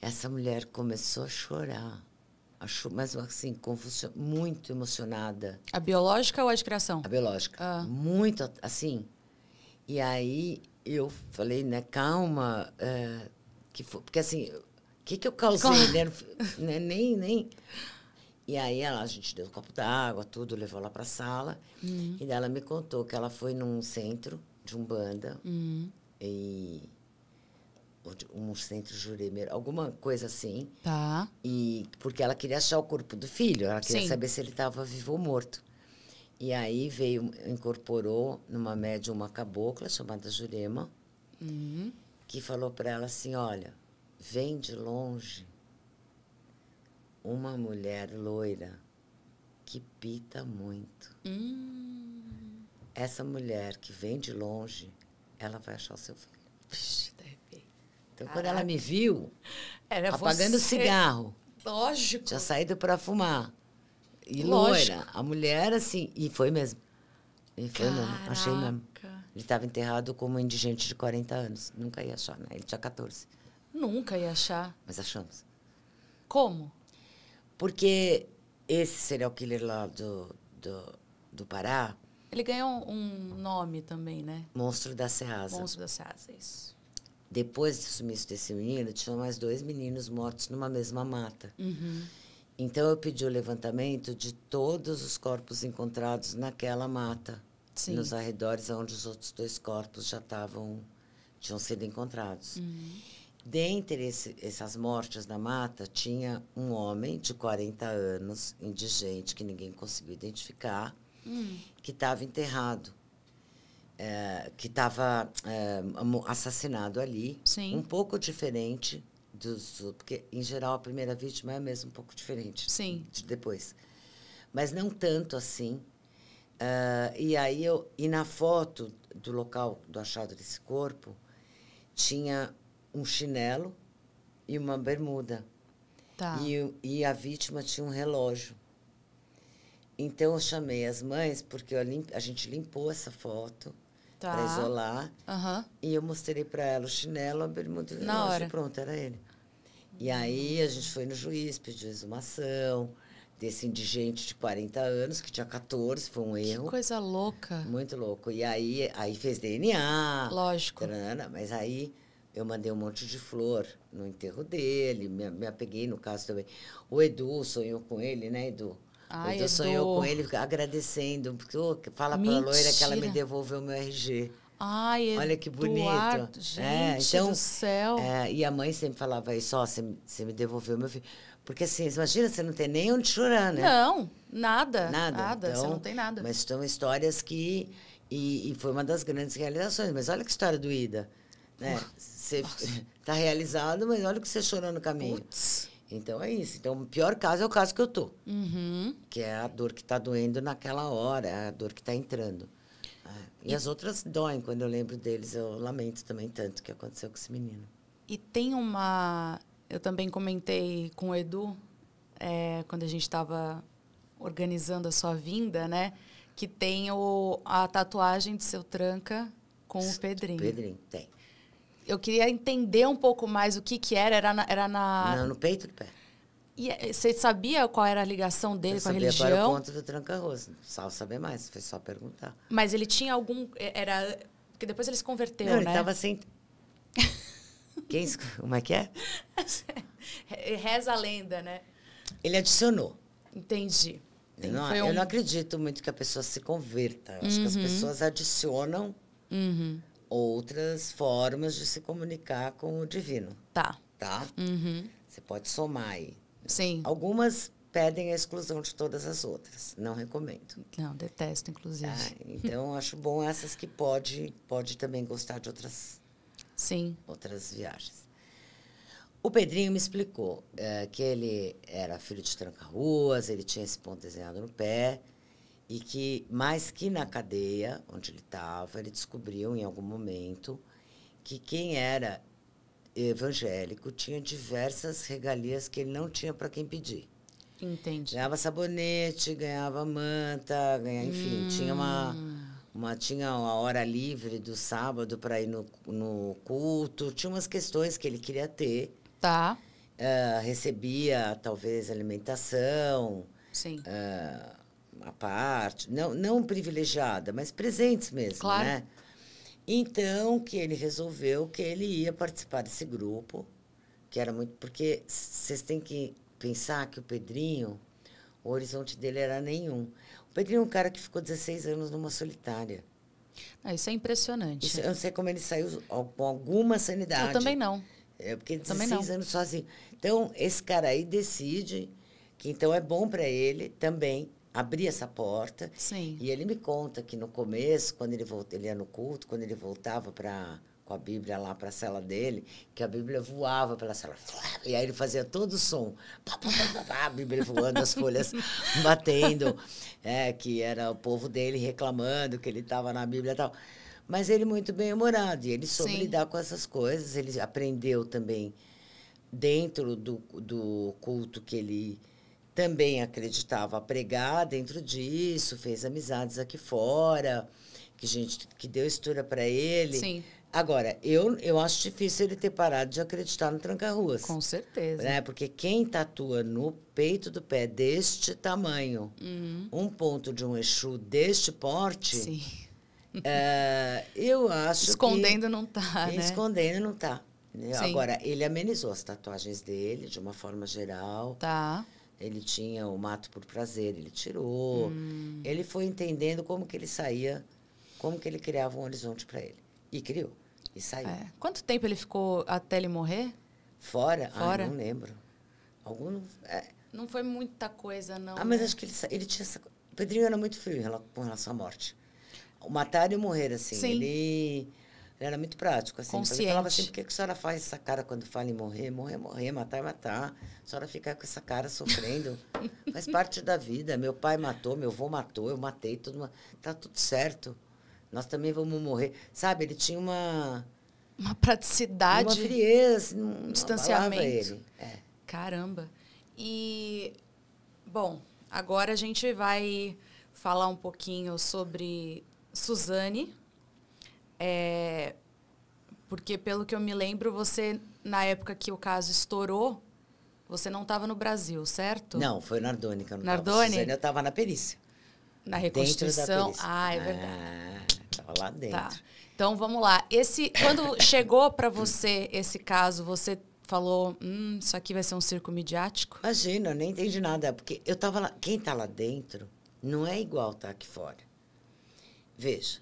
Essa mulher começou a chorar. Achou, mas assim, confuso, muito emocionada. A biológica ou a de criação? A biológica. Ah. Muito assim. E aí eu falei, né, calma, eh, que foi, porque assim, o que, que eu causei? Né? É nem, nem. E aí ela, a gente deu um copo d'água, tudo, levou ela para a sala. Uhum. E ela me contou que ela foi num centro de Umbanda uhum. e um centro juremeiro, alguma coisa assim. Tá. E porque ela queria achar o corpo do filho, ela queria Sim. saber se ele estava vivo ou morto. E aí veio, incorporou numa média uma cabocla chamada Jurema, uhum. que falou para ela assim: olha, vem de longe uma mulher loira que pita muito. Hum. Essa mulher que vem de longe, ela vai achar o seu filho. então, quando ela ah. me viu Era apagando tá você... cigarro, lógico, tinha saído para fumar e lógico. loira, a mulher assim e foi mesmo, e foi Caraca. mesmo, achei mesmo. Ele estava enterrado como indigente de 40 anos, nunca ia achar, né? Ele tinha 14. Nunca ia achar. Mas achamos. Como? Porque esse serial killer lá do, do, do Pará. Ele ganhou um nome também, né? Monstro da Serrasa. Monstro da Serrasa, isso. Depois do sumiço desse menino, tinha mais dois meninos mortos numa mesma mata. Uhum. Então eu pedi o levantamento de todos os corpos encontrados naquela mata, Sim. nos arredores onde os outros dois corpos já estavam tinham sido encontrados. Uhum. Dentre esse, essas mortes na mata, tinha um homem de 40 anos, indigente, que ninguém conseguiu identificar, hum. que estava enterrado, é, que estava é, assassinado ali. Sim. Um pouco diferente dos. Porque, em geral, a primeira vítima é mesmo um pouco diferente Sim. de depois. Mas não tanto assim. Ah, e aí eu. E na foto do local do achado desse corpo, tinha um chinelo e uma bermuda. Tá. E, e a vítima tinha um relógio. Então eu chamei as mães, porque limpo, a gente limpou essa foto tá. para isolar. Uhum. E eu mostrei para ela o chinelo, a bermuda e o relógio. Hora. Pronto, era ele. E aí a gente foi no juiz, pediu exumação desse indigente de 40 anos, que tinha 14, foi um erro. Que coisa louca. Muito louco. E aí, aí fez DNA. Lógico. Trana, mas aí eu mandei um monte de flor no enterro dele, me, me apeguei no caso também. O Edu sonhou com ele, né, Edu? Ai, Edu, Edu sonhou com ele agradecendo, porque oh, fala para a loira que ela me devolveu meu RG. Ai, Olha que bonito. É, gente é, então, do céu. É, e a mãe sempre falava isso, ó, você, você me devolveu meu filho. Porque assim, imagina, você não tem nem onde chorar, né? Não, nada. Nada. Nada, então, você não tem nada. Mas são histórias que. E, e, foi uma das grandes realizações. Mas olha que história do Ida né? Você tá realizado, mas olha o que você chorou no caminho. Puts. Então é isso. Então, o pior caso é o caso que eu tô. Uhum. Que é a dor que tá doendo naquela hora, a dor que tá entrando. Ah, e, e as outras doem quando eu lembro deles. Eu lamento também tanto que aconteceu com esse menino. E tem uma. Eu também comentei com o Edu, é, quando a gente estava organizando a sua vinda, né? Que tem o, a tatuagem de seu tranca com o Pedrinho. O Pedrinho, tem eu queria entender um pouco mais o que que era. Era na. Era na... Não, no peito do pé. E eh, você sabia qual era a ligação dele eu com a religião? Qual era o ponto do tranca rosa. Só saber mais, foi só perguntar. Mas ele tinha algum. Eh, era. Porque depois ele se converteu, Não, né? Ele estava sem. Quem, como é que é? Reza a lenda, né? Ele adicionou. Entendi. Eu não, um... eu não acredito muito que a pessoa se converta. Eu acho que as uhum. pessoas adicionam. Uhum outras formas de se comunicar com o divino. Tá. Tá? Uhum. Você pode somar aí. Sim. Algumas pedem a exclusão de todas as outras. Não recomendo. Não, detesto, inclusive. Ah, então, acho bom essas que pode, pode também gostar de outras, Sim. outras viagens. O Pedrinho me explicou é, que ele era filho de tranca-ruas, ele tinha esse ponto desenhado no pé, e que, mais que na cadeia onde ele estava, ele descobriu em algum momento que quem era evangélico tinha diversas regalias que ele não tinha para quem pedir. Entendi. Ganhava sabonete, ganhava manta, ganhava, enfim, hum. tinha uma, hum. uma tinha a hora livre do sábado para ir no, no culto, tinha umas questões que ele queria ter. Tá. Uh, recebia talvez alimentação. Sim. Uh, uma parte, não, não privilegiada, mas presentes mesmo, claro. né? Então que ele resolveu que ele ia participar desse grupo, que era muito porque vocês têm que pensar que o Pedrinho, o horizonte dele era nenhum. O Pedrinho é um cara que ficou 16 anos numa solitária. Ah, isso é impressionante. Isso, eu não sei como ele saiu com alguma sanidade. Eu também não. É porque 16 anos sozinho. Então, esse cara aí decide que então é bom para ele também abrir essa porta. Sim. E ele me conta que no começo, quando ele voltou, ele ia no culto, quando ele voltava para com a Bíblia lá para a cela dele, que a Bíblia voava pela cela. E aí ele fazia todo o som. Pá, pá, pá, a Bíblia voando, as folhas batendo, é, que era o povo dele reclamando que ele estava na Bíblia e tal. Mas ele muito bem-humorado, e ele soube Sim. lidar com essas coisas, ele aprendeu também dentro do, do culto que ele também acreditava pregar dentro disso, fez amizades aqui fora, que gente que deu estrutura para ele. Sim. Agora, eu, eu acho difícil ele ter parado de acreditar no tranca-ruas. Com certeza. Né? Porque quem tatua no peito do pé deste tamanho uhum. um ponto de um Exu deste porte. Sim. É, eu acho Escondendo que, não tá, né? Escondendo não está Sim. Agora, ele amenizou as tatuagens dele de uma forma geral. Tá. Ele tinha o mato por prazer, ele tirou. Hum. Ele foi entendendo como que ele saía, como que ele criava um horizonte para ele. E criou. E saiu. É. Quanto tempo ele ficou até ele morrer? Fora? Ah, Fora? Ah, não lembro. Algum. Não, é. não foi muita coisa, não. Ah, mas né? acho que ele, ele tinha essa. Pedrinho era muito frio com relação à morte. O matar e o morrer, assim. Sim. Ele ele era muito prático, assim. Consciente. Ele falava assim, por que, que a senhora faz essa cara quando fala em morrer? Morrer, morrer, matar, matar. A senhora fica com essa cara sofrendo. faz parte da vida. Meu pai matou, meu avô matou, eu matei, tudo. Tá tudo certo. Nós também vamos morrer. Sabe, ele tinha uma. Uma praticidade. Uma frieza, assim, um distanciamento. Ele. É. Caramba. E. Bom, agora a gente vai falar um pouquinho sobre Suzane, é, porque, pelo que eu me lembro, você, na época que o caso estourou, você não estava no Brasil, certo? Não, foi na que eu não Tava. eu estava na perícia. Na reconstrução? Ah, é verdade. Estava ah, lá tá. dentro. Tá. Então, vamos lá. Esse, quando chegou para você esse caso, você falou, hum, isso aqui vai ser um circo midiático? Imagina, eu nem entendi nada. Porque eu estava lá... Quem está lá dentro não é igual estar tá aqui fora. Veja,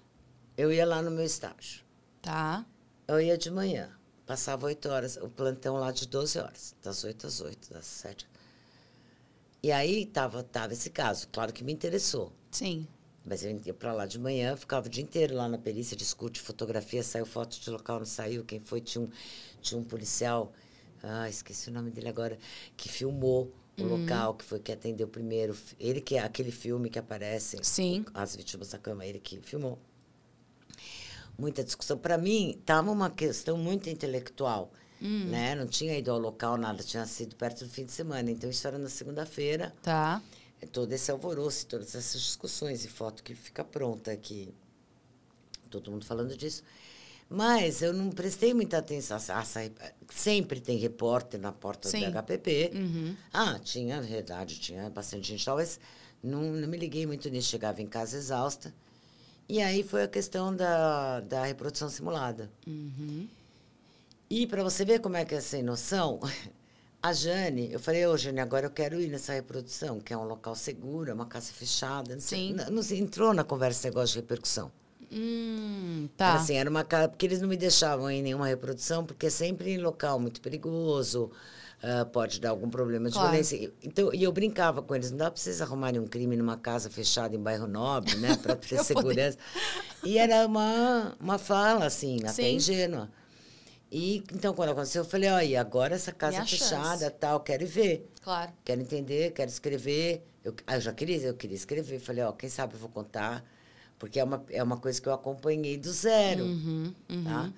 eu ia lá no meu estágio. Tá. Eu ia de manhã. Passava 8 horas, o plantão lá de 12 horas, das 8 às 8, das 7. E aí tava, tava esse caso, claro que me interessou. Sim. Mas eu ia para lá de manhã, ficava o dia inteiro lá na perícia, discute fotografia, saiu foto de local, não saiu, quem foi, tinha um, tinha um policial, ah, esqueci o nome dele agora, que filmou o uhum. local, que foi que atendeu primeiro, ele que é aquele filme que aparece, Sim. as vítimas da cama, ele que filmou muita discussão. Para mim, estava uma questão muito intelectual. Hum. Né? Não tinha ido ao local, nada, tinha sido perto do fim de semana. Então, isso era na segunda-feira. Tá. É, todo esse alvoroço, todas essas discussões e foto que fica pronta aqui. Todo mundo falando disso. Mas eu não prestei muita atenção. Ah, sempre tem repórter na porta Sim. do HPP. Uhum. Ah, tinha, na verdade, tinha bastante gente. Talvez não, não me liguei muito nisso. Chegava em casa exausta. E aí foi a questão da, da reprodução simulada. Uhum. E para você ver como é que é sem noção, a Jane, eu falei, ô oh, Jane, agora eu quero ir nessa reprodução, que é um local seguro, é uma casa fechada. Não Sim. Sei, não, entrou na conversa esse negócio de repercussão. Hum, tá. Assim, era uma casa. Porque eles não me deixavam em nenhuma reprodução, porque é sempre em local muito perigoso uh, pode dar algum problema de claro. violência. Então, e eu brincava com eles, não dá para vocês arrumarem um crime numa casa fechada em bairro nobre, né, para ter segurança. Poder... E era uma, uma fala, assim, até ingênua. E então, quando aconteceu, eu falei: olha, agora essa casa fechada, chance. tal, quero ver. Claro. Quero entender, quero escrever. Eu, ah, eu já queria, eu queria escrever. Falei: ó, quem sabe eu vou contar, porque é uma, é uma coisa que eu acompanhei do zero. Uhum, tá? uhum. Tá?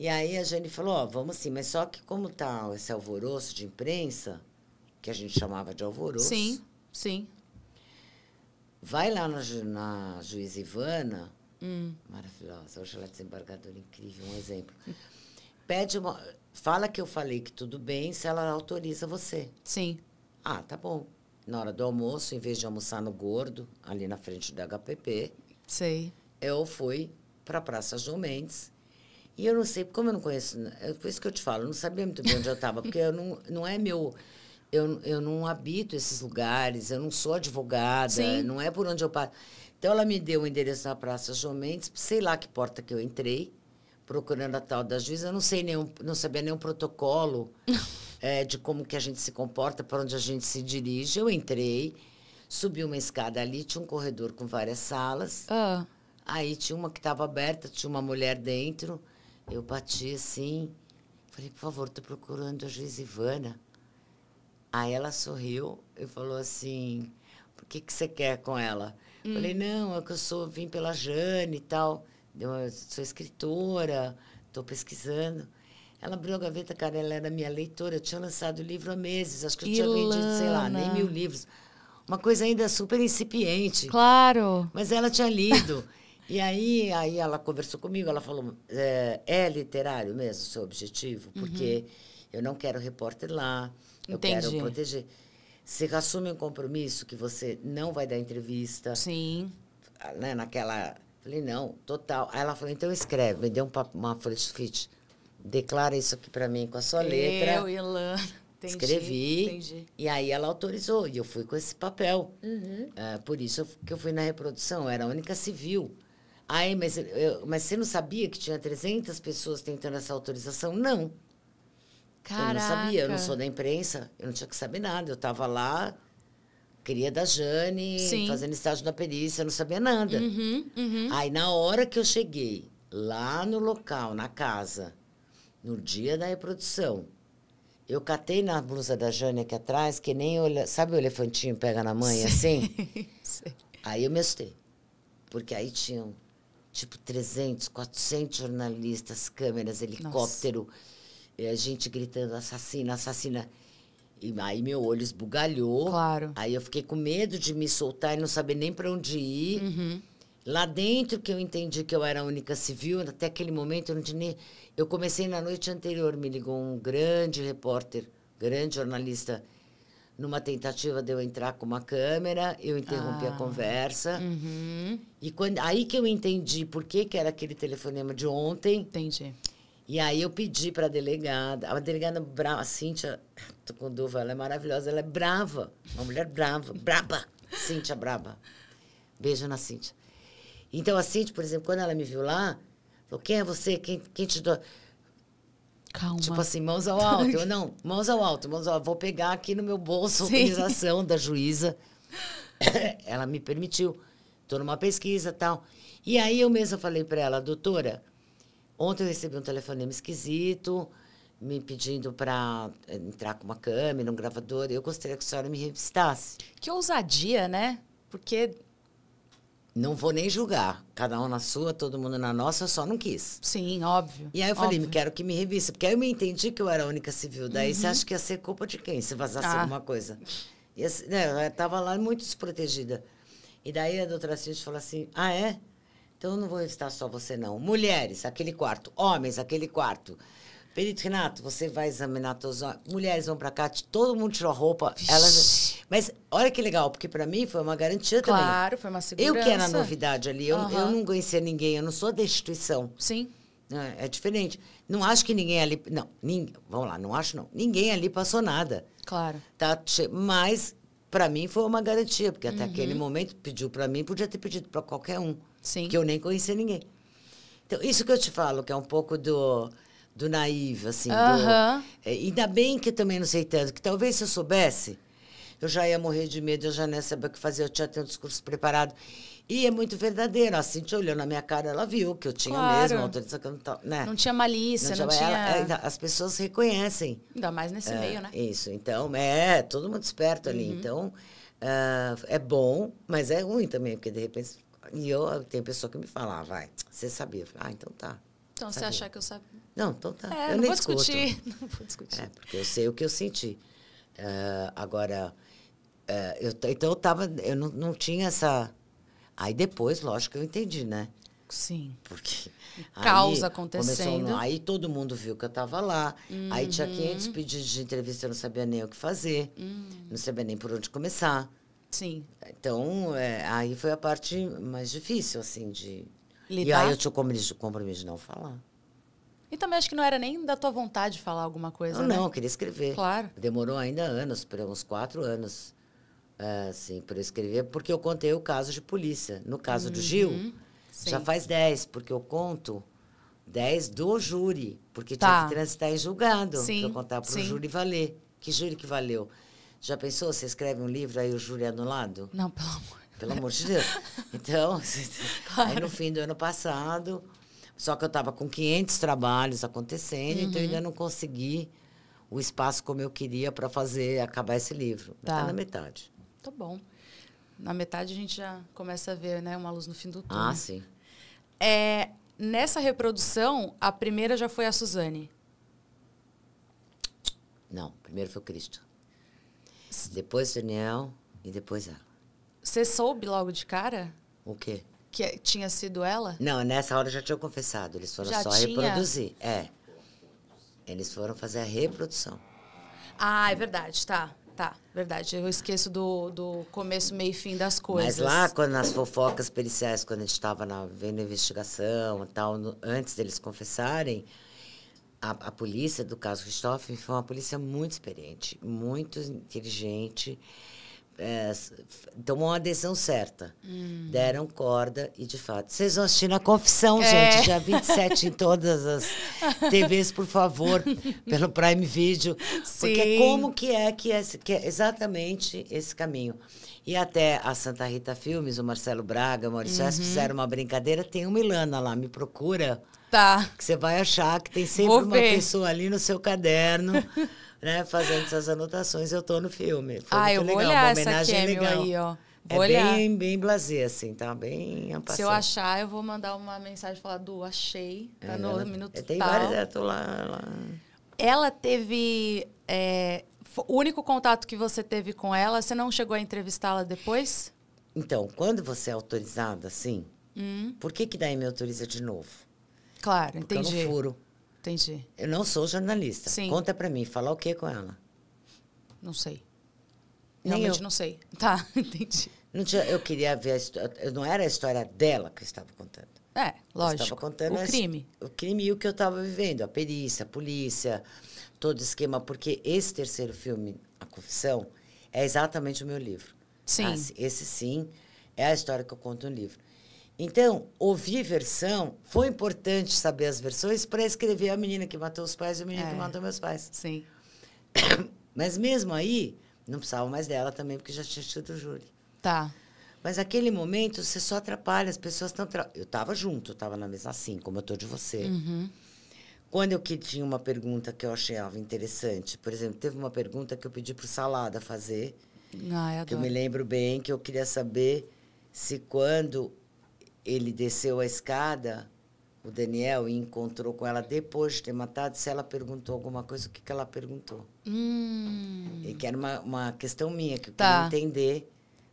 E aí a Jane falou, ó, oh, vamos sim, mas só que como tá esse alvoroço de imprensa, que a gente chamava de alvoroço. Sim, sim. Vai lá na, na juiz Ivana, hum. maravilhosa, hoje ela é desembargadora incrível, um exemplo. Pede uma. Fala que eu falei que tudo bem se ela autoriza você. Sim. Ah, tá bom. Na hora do almoço, em vez de almoçar no gordo, ali na frente do HPP, Sei. eu fui para a Praça João Mendes e eu não sei, como eu não conheço, né, é por isso que eu te falo, eu não sabia muito bem onde eu estava, porque eu não, não é meu. Eu, eu não habito esses lugares, eu não sou advogada, Sim. não é por onde eu passo. Então ela me deu o endereço na Praça João Mendes, sei lá que porta que eu entrei, procurando a tal da juíza, eu não sei nenhum, não sabia nenhum protocolo é, de como que a gente se comporta, para onde a gente se dirige. Eu entrei, subi uma escada ali, tinha um corredor com várias salas. Ah. Aí tinha uma que estava aberta, tinha uma mulher dentro. Eu bati assim, falei, por favor, estou procurando a juiz Ivana. Aí ela sorriu e falou assim, o que, que você quer com ela? Hum. Falei, não, é que eu sou, vim pela Jane e tal. Eu sou escritora, estou pesquisando. Ela abriu a gaveta, cara, ela era minha leitora. Eu tinha lançado o livro há meses, acho que eu Ilana. tinha vendido, sei lá, nem mil livros. Uma coisa ainda super incipiente. Claro. Mas ela tinha lido. E aí, aí ela conversou comigo, ela falou, é, é literário mesmo o seu objetivo? Uhum. Porque uhum. eu não quero repórter lá, Entendi. eu quero proteger. Você assume um compromisso que você não vai dar entrevista. Sim. Ah, né, naquela... Falei, não, total. Aí ela falou, então escreve. Me deu um, uma folha de sulfite. Declara isso aqui para mim com a sua eu, letra. Eu, Ilana. Entendi, Escrevi. Entendi. E aí ela autorizou. E eu fui com esse papel. Uhum. É, por isso que eu fui na reprodução. era a única civil. Ai, mas, eu, mas você não sabia que tinha 300 pessoas tentando essa autorização? Não. Caraca. Eu não sabia, eu não sou da imprensa, eu não tinha que saber nada. Eu tava lá, queria da Jane, Sim. fazendo estágio na perícia, eu não sabia nada. Uhum, uhum. Aí, na hora que eu cheguei, lá no local, na casa, no dia da reprodução, eu catei na blusa da Jane aqui atrás, que nem olha, sabe o elefantinho pega na mãe Sim. assim? Sim. Aí eu me assustei. Porque aí tinham tipo 300, 400 jornalistas, câmeras, helicóptero, a gente gritando assassina, assassina. E aí meu olho esbugalhou. Claro. Aí eu fiquei com medo de me soltar e não saber nem para onde ir. Uhum. Lá dentro que eu entendi que eu era a única civil, até aquele momento eu não tinha nem... Eu comecei na noite anterior, me ligou um grande repórter, grande jornalista numa tentativa de eu entrar com uma câmera, eu interrompi ah. a conversa. Uhum. E quando, aí que eu entendi por que, que era aquele telefonema de ontem. Entendi. E aí eu pedi para a delegada, a delegada brava, a Cíntia dúvida ela é maravilhosa, ela é brava, uma mulher brava, braba, Cíntia braba. Beijo na Cíntia. Então a Cíntia, por exemplo, quando ela me viu lá, falou, quem é você, quem, quem te... Do... Calma. Tipo assim, mãos ao tá alto. Eu, não, mãos ao alto, mãos ao alto. Vou pegar aqui no meu bolso a autorização da juíza. ela me permitiu. Estou numa pesquisa tal. E aí eu mesma falei para ela, doutora, ontem eu recebi um telefonema esquisito, me pedindo para eh, entrar com uma câmera, um gravador. Eu gostaria que a senhora me revistasse. Que ousadia, né? Porque não vou nem julgar. Cada um na sua, todo mundo na nossa, eu só não quis. Sim, óbvio. E aí eu falei, me quero que me revista. Porque aí eu me entendi que eu era a única civil. Daí uhum. você acha que ia ser culpa de quem se vazasse ah. alguma coisa? E assim, né, eu estava lá muito desprotegida. E daí a doutora Cid falou assim: ah, é? Então eu não vou revistar só você, não. Mulheres, aquele quarto. Homens, aquele quarto. Perito Renato, você vai examinar todos os Mulheres vão para cá, todo mundo tirou a roupa. Elas... Mas olha que legal, porque para mim foi uma garantia claro, também. Claro, foi uma segurança. Eu que era a novidade ali, eu, uhum. eu não conhecia ninguém, eu não sou da instituição. Sim. É, é diferente. Não acho que ninguém ali. Não, ninguém, vamos lá, não acho não. Ninguém ali passou nada. Claro. Tá, mas para mim foi uma garantia, porque até uhum. aquele momento pediu para mim, podia ter pedido para qualquer um. Sim. Que eu nem conhecia ninguém. Então, isso que eu te falo, que é um pouco do do naívo assim. Uhum. Do, é, ainda bem que eu também não sei tanto, que talvez se eu soubesse, eu já ia morrer de medo, eu já não ia saber o que fazer, eu tinha até um discurso preparado. E é muito verdadeiro. A Cintia olhou na minha cara, ela viu que eu tinha claro. mesmo autorização. Né? Não tinha malícia, não, não tinha... Ela, as pessoas reconhecem. Ainda mais nesse é, meio, né? Isso. Então, é, todo mundo esperto ali. Uhum. Então, é, é bom, mas é ruim também, porque de repente... E eu, tem pessoa que me fala, ah, vai, você sabia. Eu ah, então tá. Então, sabia. você achar que eu sabia... Não, então tá. É, eu não nem vou discuto. discutir. Não vou discutir. É, porque eu sei o que eu senti. Uh, agora, uh, eu, então eu tava, eu não, não tinha essa. Aí depois, lógico, eu entendi, né? Sim. Porque. Causa acontecendo. Começou, aí todo mundo viu que eu tava lá. Uhum. Aí tinha 500 uhum. pedidos de entrevista, eu não sabia nem o que fazer. Uhum. Não sabia nem por onde começar. Sim. Então, é, aí foi a parte mais difícil, assim, de. Lidar? E aí eu tinha o compromisso de não falar. E também acho que não era nem da tua vontade de falar alguma coisa, não, né? Não, eu queria escrever. Claro. Demorou ainda anos, por uns quatro anos, é, assim, para eu escrever, porque eu contei o caso de polícia. No caso uhum. do Gil, uhum, Sim. já faz dez, porque eu conto dez do júri, porque tá. tinha que transitar em julgado, para eu contar para o júri valer. Que júri que valeu? Já pensou, você escreve um livro, aí o júri é anulado? Não, pelo amor pelo amor de Deus. Então, claro. aí no fim do ano passado, só que eu estava com 500 trabalhos acontecendo, uhum. então eu uhum. ainda não consegui o espaço como eu queria para fazer acabar esse livro. Tá. Até tá na tá. metade. Tá bom. Na metade a gente já começa a ver, né, uma luz no fim do ah, túnel. Ah, sim. É, nessa reprodução, a primeira já foi a Suzane. Não, primeiro foi o Cristo. Depois Daniel e depois ela. Você soube logo de cara? O quê? que tinha sido ela? Não, nessa hora já tinham confessado. Eles foram já só tinha? reproduzir. É. Eles foram fazer a reprodução. Ah, é verdade, tá. Tá, verdade. Eu esqueço do, do começo, meio e fim das coisas. Mas lá, quando nas fofocas periciais, quando a gente estava vendo a investigação e tal, no, antes deles confessarem, a, a polícia do caso Christoffen foi uma polícia muito experiente, muito inteligente é, tomou a decisão certa. Hum. Deram corda e, de fato. Vocês vão assistir na confissão, é. gente. Dia 27 em todas as TVs, por favor, pelo Prime Video. Sim. Porque como que é que é, que é exatamente esse caminho. E até a Santa Rita Filmes, o Marcelo Braga, o Maurício uhum. fizeram uma brincadeira. Tem uma Ilana lá, me procura. Tá. Que você vai achar que tem sempre uma pessoa ali no seu caderno. né, fazendo essas anotações, eu tô no filme. Foi ah, eu vou legal, olhar uma homenagem essa legal. aí, ó. É vou é olhar. bem, bem blazer, assim, tá bem ampassado. Se eu achar, eu vou mandar uma mensagem falar do achei, tá é, no ela, minuto é, tem tal. Tem várias, eu é, lá, lá. Ela teve... É, o único contato que você teve com ela, você não chegou a entrevistá-la depois? Então, quando você é autorizada, sim. Hum. Por que que daí me autoriza de novo? Claro, Porque entendi. Porque eu não furo. Entendi. Eu não sou jornalista. Sim. Conta para mim, falar o que com ela? Não sei. Nem Realmente eu. não sei. Tá, entendi. Não tinha, eu queria ver a história. Não era a história dela que eu estava contando. É, lógico. Eu estava contando o crime. O crime e o que eu estava vivendo, a perícia, a polícia, todo esquema. Porque esse terceiro filme, A Confissão, é exatamente o meu livro. Sim. Ah, esse sim é a história que eu conto no livro. Então, ouvir versão foi importante saber as versões para escrever a menina que matou os pais e o menino é. que matou meus pais. Sim. Mas mesmo aí, não precisava mais dela também, porque já tinha tido o júri. Tá. Mas aquele momento, você só atrapalha, as pessoas estão. Tra... Eu estava junto, estava na mesa assim, como eu estou de você. Uhum. Quando eu que tinha uma pergunta que eu achava interessante, por exemplo, teve uma pergunta que eu pedi para o Salada fazer, ah, eu que eu me lembro bem, que eu queria saber se quando ele desceu a escada, o Daniel, e encontrou com ela depois de ter matado, se ela perguntou alguma coisa, o que, que ela perguntou. Hum. E é que era uma, uma questão minha, que eu tá. queria entender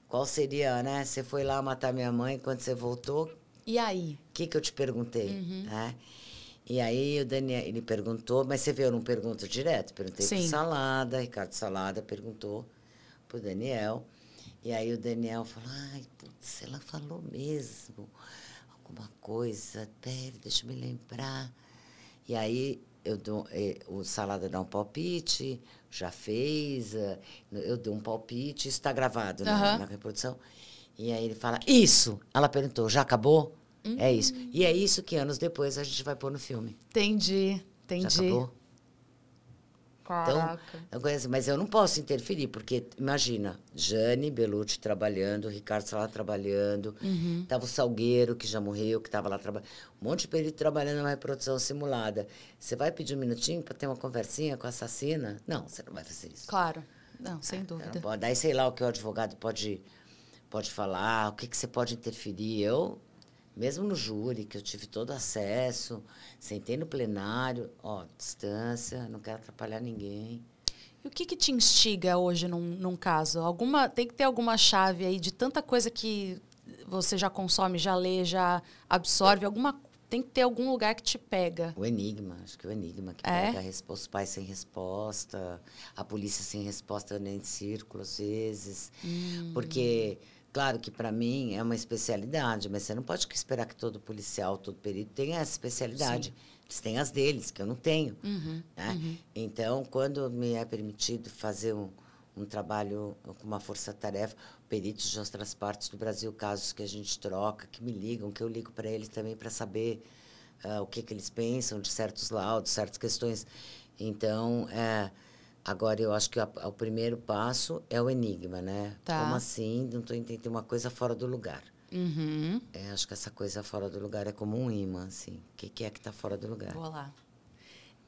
qual seria, né? Você foi lá matar minha mãe, quando você voltou... E aí? O que, que eu te perguntei, uhum. né? E aí o Daniel, ele perguntou, mas você viu, eu não pergunto direto, perguntei Sim. pro Salada, Ricardo Salada perguntou pro Daniel. E aí o Daniel falou, ai, putz, ela falou mesmo alguma coisa, deve, deixa eu me lembrar. E aí eu dou, eh, o Salada dá um palpite, já fez, eh, eu dou um palpite, isso está gravado uhum. Né, na, na, reprodução. E aí ele fala, isso! Ela perguntou, já acabou? Uhum. É isso. E é isso que anos depois a gente vai pôr no filme. Entendi, entendi. Já acabou? então eu conheço mas eu não posso interferir, porque imagina, Jane Belucci trabalhando, Ricardo lá trabalhando, uhum. tava o Salgueiro, que já morreu, que estava lá trabalhando. Um monte de perito trabalhando na reprodução simulada. Você vai pedir um minutinho para ter uma conversinha com a assassina? Não, você não vai fazer isso. Claro, não, sem ah, dúvida. Daí sei lá o que o advogado pode, pode falar, o que, que você pode interferir. Eu mesmo no júri, que eu tive todo acesso, sentei no plenário, ó, distância, não quero atrapalhar ninguém. E o que, que te instiga hoje num, num caso? Alguma, tem que ter alguma chave aí de tanta coisa que você já consome, já lê, já absorve, alguma tem que ter algum lugar que te pega. O enigma, acho que o enigma que é? pega resposta, os pais sem resposta, a polícia sem resposta nem círculo às vezes, hum. porque Claro que para mim é uma especialidade, mas você não pode esperar que todo policial, todo perito tenha essa especialidade. Sim. Eles têm as deles, que eu não tenho. Uhum, né? uhum. Então, quando me é permitido fazer um, um trabalho com uma força-tarefa, peritos de outras partes do Brasil, casos que a gente troca, que me ligam, que eu ligo para eles também para saber uh, o que, que eles pensam de certos laudos, certas questões. Então, é. Uh, Agora, eu acho que a, o primeiro passo é o enigma, né? Tá. Como assim? Não estou entendendo uma coisa fora do lugar. Uhum. É, acho que essa coisa fora do lugar é como um imã, assim. O que, que, é que está fora do lugar? Vou lá.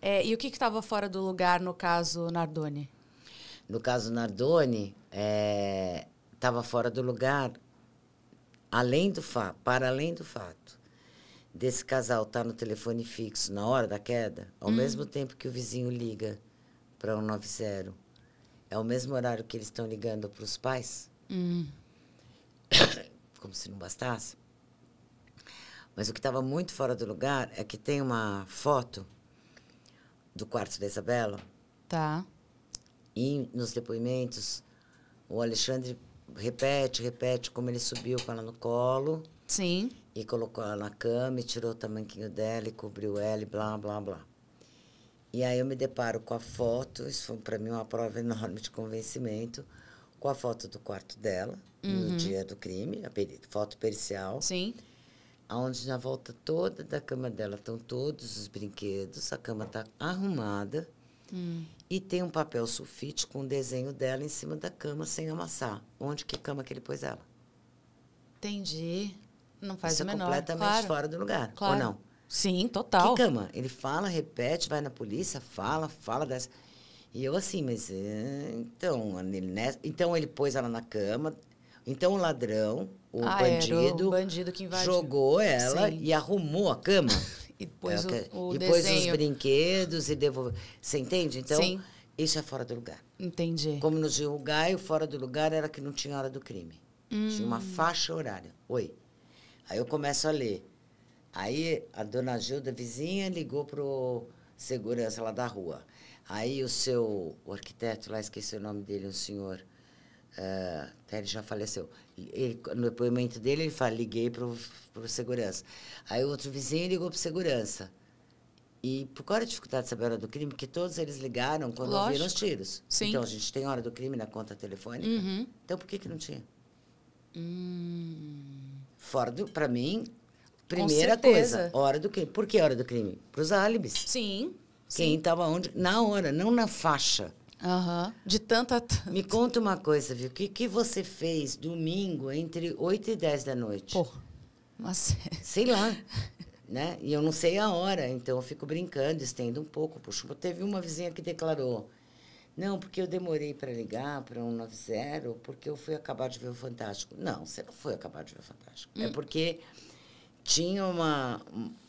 É, e o que estava fora do lugar no caso Nardoni? No caso Nardoni, estava é, fora do lugar, além do fato, para além do fato desse casal estar tá no telefone fixo na hora da queda, ao hum. mesmo tempo que o vizinho liga para o 90. É o mesmo horário que eles estão ligando para os pais. Hum. Como se não bastasse. Mas o que estava muito fora do lugar é que tem uma foto do quarto da Isabela. Tá. E nos depoimentos, o Alexandre repete, repete como ele subiu com ela no colo. Sim. E colocou ela na cama e tirou o tamanquinho dela e cobriu ela e blá, blá, blá. E aí eu me deparo com a foto, isso foi para mim uma prova enorme de convencimento, com a foto do quarto dela, uhum. no dia do crime, a peri foto pericial. Sim. Onde na volta toda da cama dela estão todos os brinquedos, a cama está arrumada hum. e tem um papel sulfite com o desenho dela em cima da cama sem amassar. Onde que cama que ele pôs ela? Entendi. Não faz Isso o é menor. é completamente claro. fora do lugar, claro. ou não? Sim, total. Que cama? Ele fala, repete, vai na polícia, fala, fala dessa. E eu assim, mas eh, então, ele, então ele pôs ela na cama. Então o ladrão, o ah, bandido, o bandido que invadiu. jogou ela Sim. e arrumou a cama. e pôs, é, o, o é. e pôs os brinquedos e devolveu. Você entende? Então, Sim. isso é fora do lugar. Entendi. Como nos julgar, o fora do lugar era que não tinha hora do crime. Hum. Tinha uma faixa horária. Oi. Aí eu começo a ler. Aí a dona Gilda, vizinha, ligou pro segurança lá da rua. Aí o seu o arquiteto lá, esqueci o nome dele, um senhor, uh, eh, ele já faleceu. Ele, no depoimento dele, ele fala, liguei pro, pro segurança. Aí o outro vizinho ligou pro segurança. E por qual a dificuldade de saber a hora do crime? Porque todos eles ligaram quando Lógico. ouviram os tiros. Sim. Então, a gente tem hora do crime na conta telefônica. Uhum. Então, por que, que não tinha? Hum. Fora do... Para mim, Primeira coisa, hora do crime. Por que hora do crime? Para os álibis. Sim. Quem estava onde? Na hora, não na faixa. Uhum. De a tanta. Me conta uma coisa, viu? O que, que você fez domingo entre 8 e 10 da noite? Pô, mas... Sei lá. né? E eu não sei a hora, então eu fico brincando, estendo um pouco. Puxa, teve uma vizinha que declarou: Não, porque eu demorei para ligar para 190, porque eu fui acabar de ver o Fantástico. Não, você não foi acabar de ver o Fantástico. É hum. É porque tinha uma,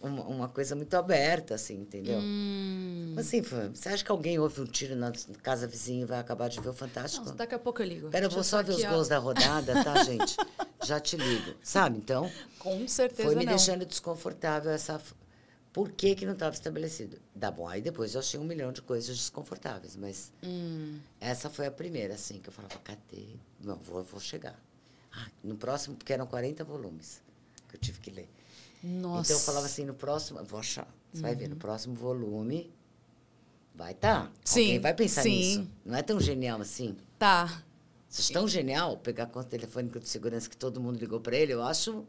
uma, uma, coisa muito aberta, assim, entendeu? Hum. Assim, você acha que alguém ouve um tiro na casa vizinha e vai acabar de ver o Fantástico? Não, daqui a pouco eu ligo. Pera, eu vou só ver os gols da rodada, tá, gente? Já te ligo. Sabe, então? Com certeza Foi me não. deixando desconfortável essa... Por que que não estava estabelecido? Dá tá bom, aí depois eu achei um milhão de coisas desconfortáveis, mas... Hum. Essa foi a primeira, assim, que eu falava, cadê? Não, vou, vou chegar. Ah, no próximo, porque eram 40 volumes que eu tive que ler. Nossa. Então eu falava assim, no próximo, vou achar, você uhum. vai ver, no uhum. próximo volume vai estar. Tá. Sim. Alguém vai pensar sim. nisso. Não é tão genial assim. Tá. Vocês tão genial pegar a conta telefônica de segurança que todo mundo ligou para ele, eu acho.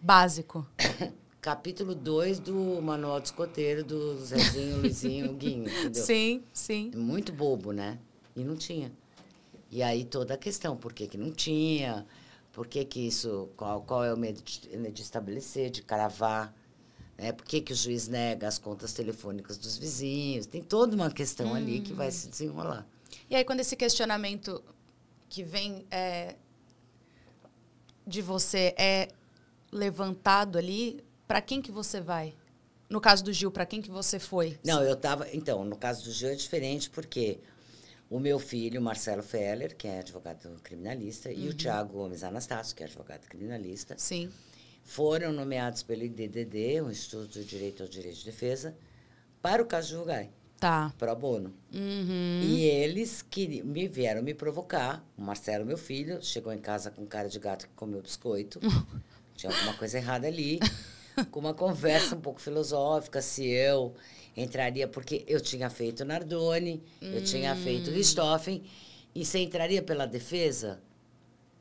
Básico. Capítulo 2 do Manual de Escoteiro do Zezinho, Luizinho, Guinho, entendeu? Sim, sim. É muito bobo, né? E não tinha. E aí toda a questão, por que, que não tinha? Por que, que isso, qual, qual é o medo de, de estabelecer, de cravar? Né? Por que, que o juiz nega as contas telefônicas dos vizinhos? Tem toda uma questão ali que vai se hum. desenrolar. E aí, quando esse questionamento que vem é, de você é levantado ali, para quem que você vai? No caso do Gil, para quem que você foi? Não, eu estava. Então, no caso do Gil é diferente, porque o meu filho, Marcelo Feller, que é advogado criminalista, uhum. e o uhum. Tiago Gomes Anastácio, que é advogado criminalista, Sim. foram nomeados pelo IDDD, o Instituto de Direito ao Direito de Defesa, para o caso de Rugai. Tá. Pro bono. Uhum. E eles que me vieram me provocar, o Marcelo, meu filho, chegou em casa com cara de gato que comeu biscoito. Tinha alguma coisa errada ali. com uma conversa um pouco filosófica, se eu entraria, porque eu tinha feito Nardoni, hum. eu tinha hum. feito Richthofen, e você entraria pela defesa?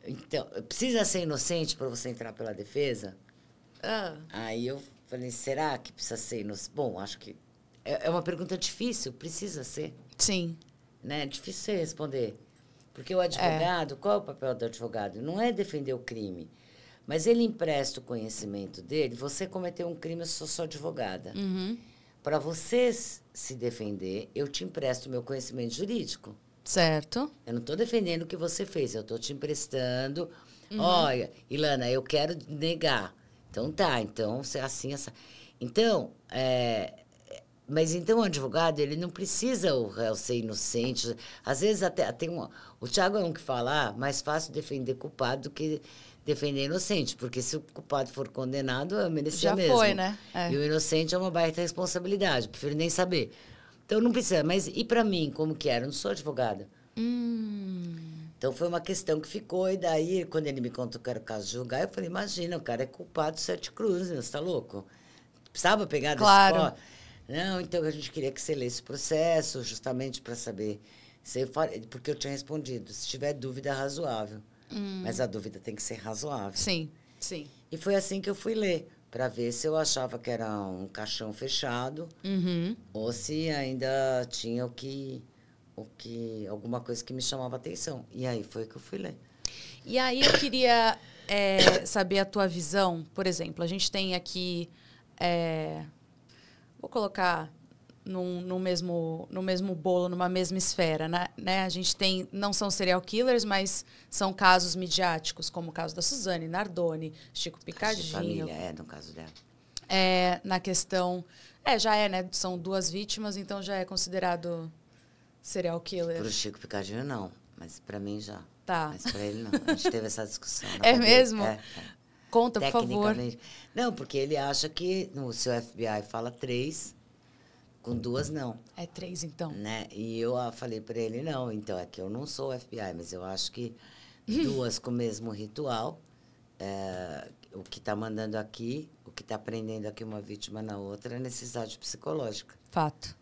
Então, precisa ser inocente para você entrar pela defesa? Ah. Aí eu falei, será que precisa ser inocente? Bom, acho que é, é uma pergunta difícil, precisa ser. Sim. Né? É difícil você responder. Porque o advogado, é. qual é o papel do advogado? Não é defender o crime, mas ele empresta o conhecimento dele. Você cometeu um crime, eu sou só advogada. Uhum. Para você se defender, eu te empresto meu conhecimento jurídico. Certo. Eu não estou defendendo o que você fez, eu estou te emprestando. Uhum. Olha, Ilana, eu quero negar. Então tá, então você é assim, essa. Então, é, mas então o advogado, ele não precisa o réu ser inocente. Às vezes até tem um. O Tiago é um que fala, ah, mais fácil defender culpado do que defender inocente, porque se o culpado for condenado, eu é merecia Já mesmo. Já foi, né? É. E o inocente é uma baita responsabilidade, prefiro nem saber. Então não precisa, mas e para mim, como que era? Eu não sou advogada. Hum. Então foi uma questão que ficou, e daí, quando ele me contou que era o caso de julgar, eu falei, imagina, o cara é culpado de sete cruzes, você está louco? Precisava pegar claro. desse pó? Não, então a gente queria que você lesse o processo, justamente para saber. Se porque eu tinha respondido, se tiver dúvida razoável. Hum. Mas a dúvida tem que ser razoável. Sim, sim. E foi assim que eu fui ler, para ver se eu achava que era um caixão fechado uhum. ou se ainda tinha o que, o que. alguma coisa que me chamava atenção. E aí foi que eu fui ler. E aí eu queria é, saber a tua visão. Por exemplo, a gente tem aqui. É, vou colocar num, num mesmo, no mesmo bolo, numa mesma esfera. Né? né? A gente tem, não são serial killers, mas são casos midiáticos, como o caso da Suzane Nardoni, Chico Picadinho. De família, é, no caso dela. É, na questão. É, já é, né? São duas vítimas, então já é considerado serial killer. Para o Chico Picadinho, não. Mas para mim já. Tá. Mas para ele não. A gente teve essa discussão. É mesmo? É, é. Conta, por favor. Não, porque ele acha que no seu FBI fala três com duas, não. É três, então. Né? E eu ah, falei para ele, não, então é que eu não sou FBI, mas eu acho que duas com o mesmo ritual, é, o que está mandando aqui, o que está prendendo aqui uma vítima na outra, é necessidade psicológica. Fato.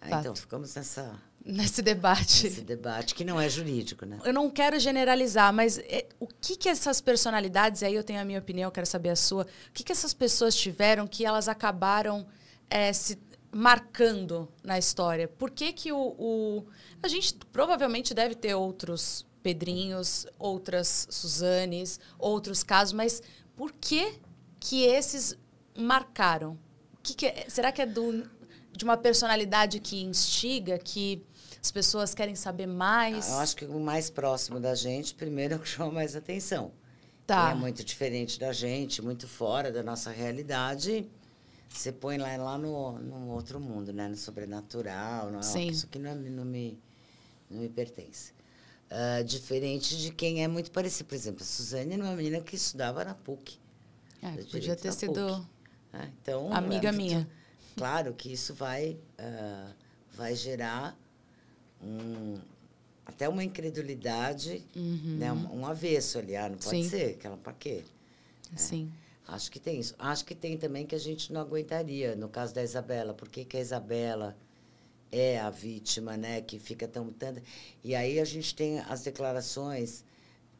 Ah, Fato. Então, ficamos nessa... Nesse debate. Nesse debate, que não é jurídico, né? Eu não quero generalizar, mas é, o que que essas personalidades, aí eu tenho a minha opinião, quero saber a sua, o que que essas pessoas tiveram que elas acabaram é, se marcando na história? Por que, que o, o, A gente provavelmente deve ter outros Pedrinhos, outras Suzanes, outros casos, mas por que, que esses marcaram? Que que é? Será que é do, de uma personalidade que instiga, que as pessoas querem saber mais? Eu acho que o mais próximo da gente, primeiro, é o que chama mais atenção. Tá. É muito diferente da gente, muito fora da nossa realidade você põe lá, é lá no, no outro mundo, né? No sobrenatural, no, é Sim. isso aqui não, não, me, não me pertence. Uh, diferente de quem é muito parecido. Por exemplo, a Suzane era uma menina que estudava na PUC. É, podia ter sido ah, então, é amiga é minha. Claro que isso vai, uh, vai gerar um, até uma incredulidade, né? uhum. né? um, um avesso ali. Ah, não pode Sim. ser, aquela para quê? Sim. É. Acho que tem isso. Acho que tem também que a gente não aguentaria, no caso da Isabela. Por que, que a Isabela é a vítima, né? Que fica tão... Tanta... E aí a gente tem as declarações,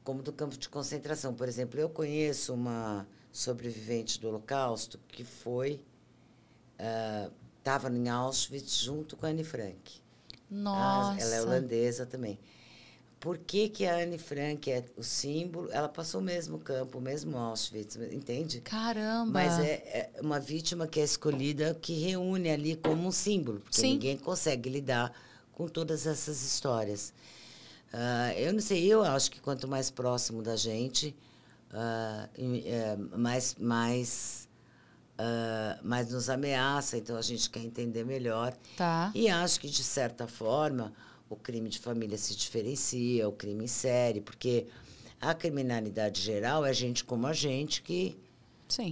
como do campo de concentração. Por exemplo, eu conheço uma sobrevivente do Holocausto que foi... Estava ah, uh, em Auschwitz junto com a Anne Frank. Nossa! Ah, ela é holandesa também por que, que a Anne Frank é o símbolo? Ela passou o mesmo campo, o mesmo Auschwitz, entende? Caramba! Mas é, é uma vítima que é escolhida, que reúne ali como um símbolo, porque Sim. ninguém consegue lidar com todas essas histórias. Uh, eu não sei, eu acho que quanto mais próximo da gente, uh, mais, mais, ah, mais nos ameaça, então a gente quer entender melhor. Tá. E acho que, de certa forma, o crime de família se diferencia, o crime em série, porque a criminalidade geral é gente como a gente que,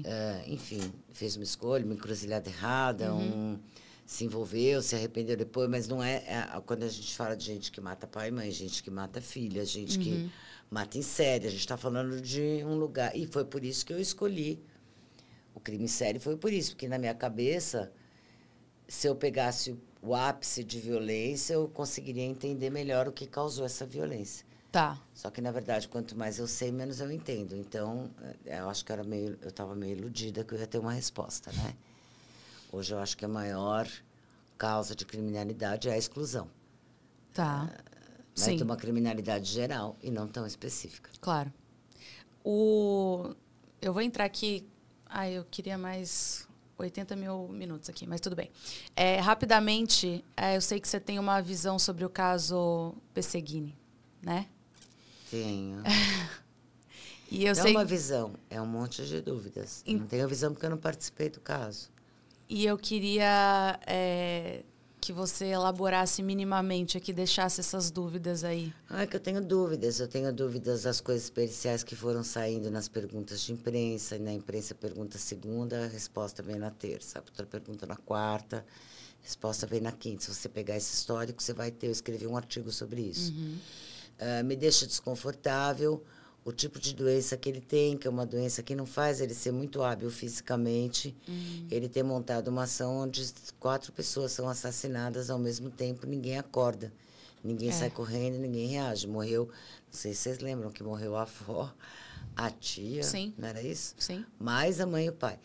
é, enfim, fez uma escolha, uma encruzilhada errada, uhum. um, se envolveu, se arrependeu depois, mas não é, é, Quando a gente fala de gente que mata pai e mãe, gente que mata filha, gente uhum. que mata em série, a gente está falando de um lugar. E foi por isso que eu escolhi o crime em série, foi por isso, porque na minha cabeça, se eu pegasse o ápice de violência, eu conseguiria entender melhor o que causou essa violência. Tá. Só que, na verdade, quanto mais eu sei, menos eu entendo. Então, eh, eu acho que era meio, eu estava meio iludida que eu ia ter uma resposta, né? Hoje eu acho que a maior causa de criminalidade é a exclusão. Tá. Ah, mas Sim. uma criminalidade geral e não tão específica. Claro. O... Eu vou entrar aqui... Ah, eu queria mais 80 mil minutos aqui, mas tudo bem. É, rapidamente, é, eu sei que você tem uma visão sobre o caso Pesseguini, né? Tenho. e eu não é sei... é uma visão, é um monte de dúvidas. Não tenho visão porque eu não participei do caso. E eu queria é, que você elaborasse minimamente aqui, deixasse essas dúvidas aí? Ah, que eu tenho dúvidas. Eu tenho dúvidas das coisas periciais que foram saindo nas perguntas de imprensa. na imprensa, pergunta segunda, a resposta vem na terça. Outra pergunta na quarta, a resposta vem na quinta. Se você pegar esse histórico, você vai ter... Eu escrevi um artigo sobre isso. Uhum. Uh, me deixa desconfortável o tipo de doença que ele tem, que é uma doença que não faz ele ser muito hábil fisicamente. Uhum. Ele tem montado uma ação onde quatro pessoas são assassinadas ao mesmo tempo, ninguém acorda. Ninguém é. sai correndo, ninguém reage. Morreu, não sei se vocês lembram que morreu a avó, a tia, Sim. não era isso? Sim. Mais a mãe e o pai.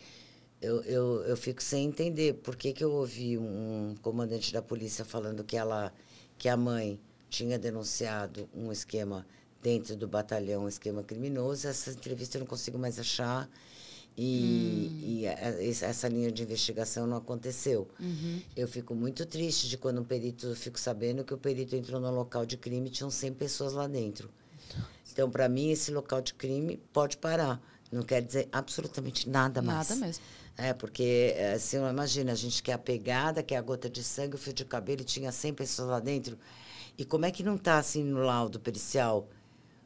Eu, eu, eu fico sem entender por que, que eu ouvi um comandante da polícia falando que ela que a mãe tinha denunciado um esquema dentro do batalhão esquema criminoso. Essa entrevista eu não consigo mais achar. E, hum. e essa linha de investigação não aconteceu. Uhum. Eu fico muito triste de quando um perito, fico sabendo que o perito entrou no local de crime e tinham 100 pessoas lá dentro. Nossa. Então, para mim, esse local de crime pode parar. Não quer dizer absolutamente nada mais. Nada mesmo. É, porque, é, assim, imagina, a gente quer é a pegada, quer é a gota de sangue, o fio de cabelo, e tinha 100 pessoas lá dentro. E como é que não está, assim, no laudo pericial?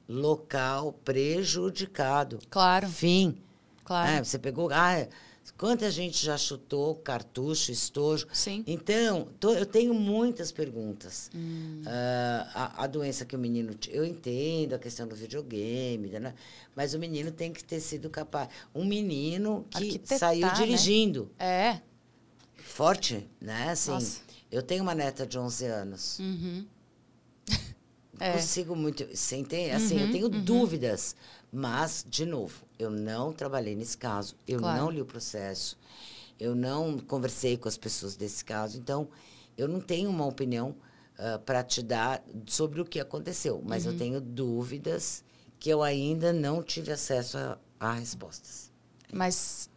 local prejudicado. Claro. Fim. Claro. É, você pegou. Ah, é, quanta gente já chutou cartucho, estojo? Sim. Então, tô, eu tenho muitas perguntas. Hum. Uh, a, a, doença que o menino. Eu entendo a questão do videogame, né? mas o menino tem que ter sido capaz. Um menino que Arquitetar, saiu né? dirigindo. Né? É. Forte, né? Assim, Nossa. Eu tenho uma neta de 11 anos. Uhum é. consigo muito. Sem ter, assim, uhum, eu tenho uhum. dúvidas. Mas, de novo, eu não trabalhei nesse caso, eu claro. não li o processo, eu não conversei com as pessoas desse caso, então eu não tenho uma opinião uh, ah, para te dar sobre o que aconteceu, mas uhum. eu tenho dúvidas que eu ainda não tive acesso a, a respostas. Mas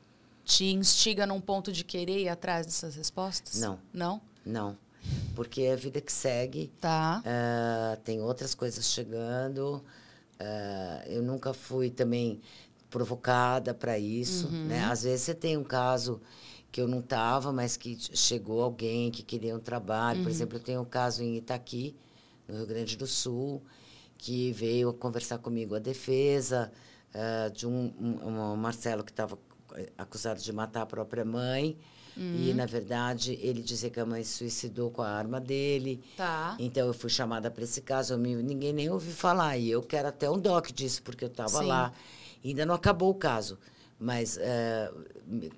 te instiga num ponto de querer ir atrás dessas respostas? Não. Não? Não porque é a vida que segue. Tá. Uh, tem outras coisas chegando. Uh, eu nunca fui também provocada para isso. Uhum. Né? Às vezes você tem um caso que eu não estava, mas que chegou alguém que queria um trabalho. Uhum. Por exemplo, eu tenho um caso em Itaqui, no Rio Grande do Sul, que veio conversar comigo a defesa uh, de um, um, um Marcelo que estava eh, acusado de matar a própria mãe. E, na verdade, ele dizia que a mãe se suicidou com a arma dele. Tá. Então, eu fui chamada para esse caso, eu me, ninguém nem ouviu falar. E eu quero até um doc disso, porque eu estava lá. Ainda não acabou o caso. Mas, é,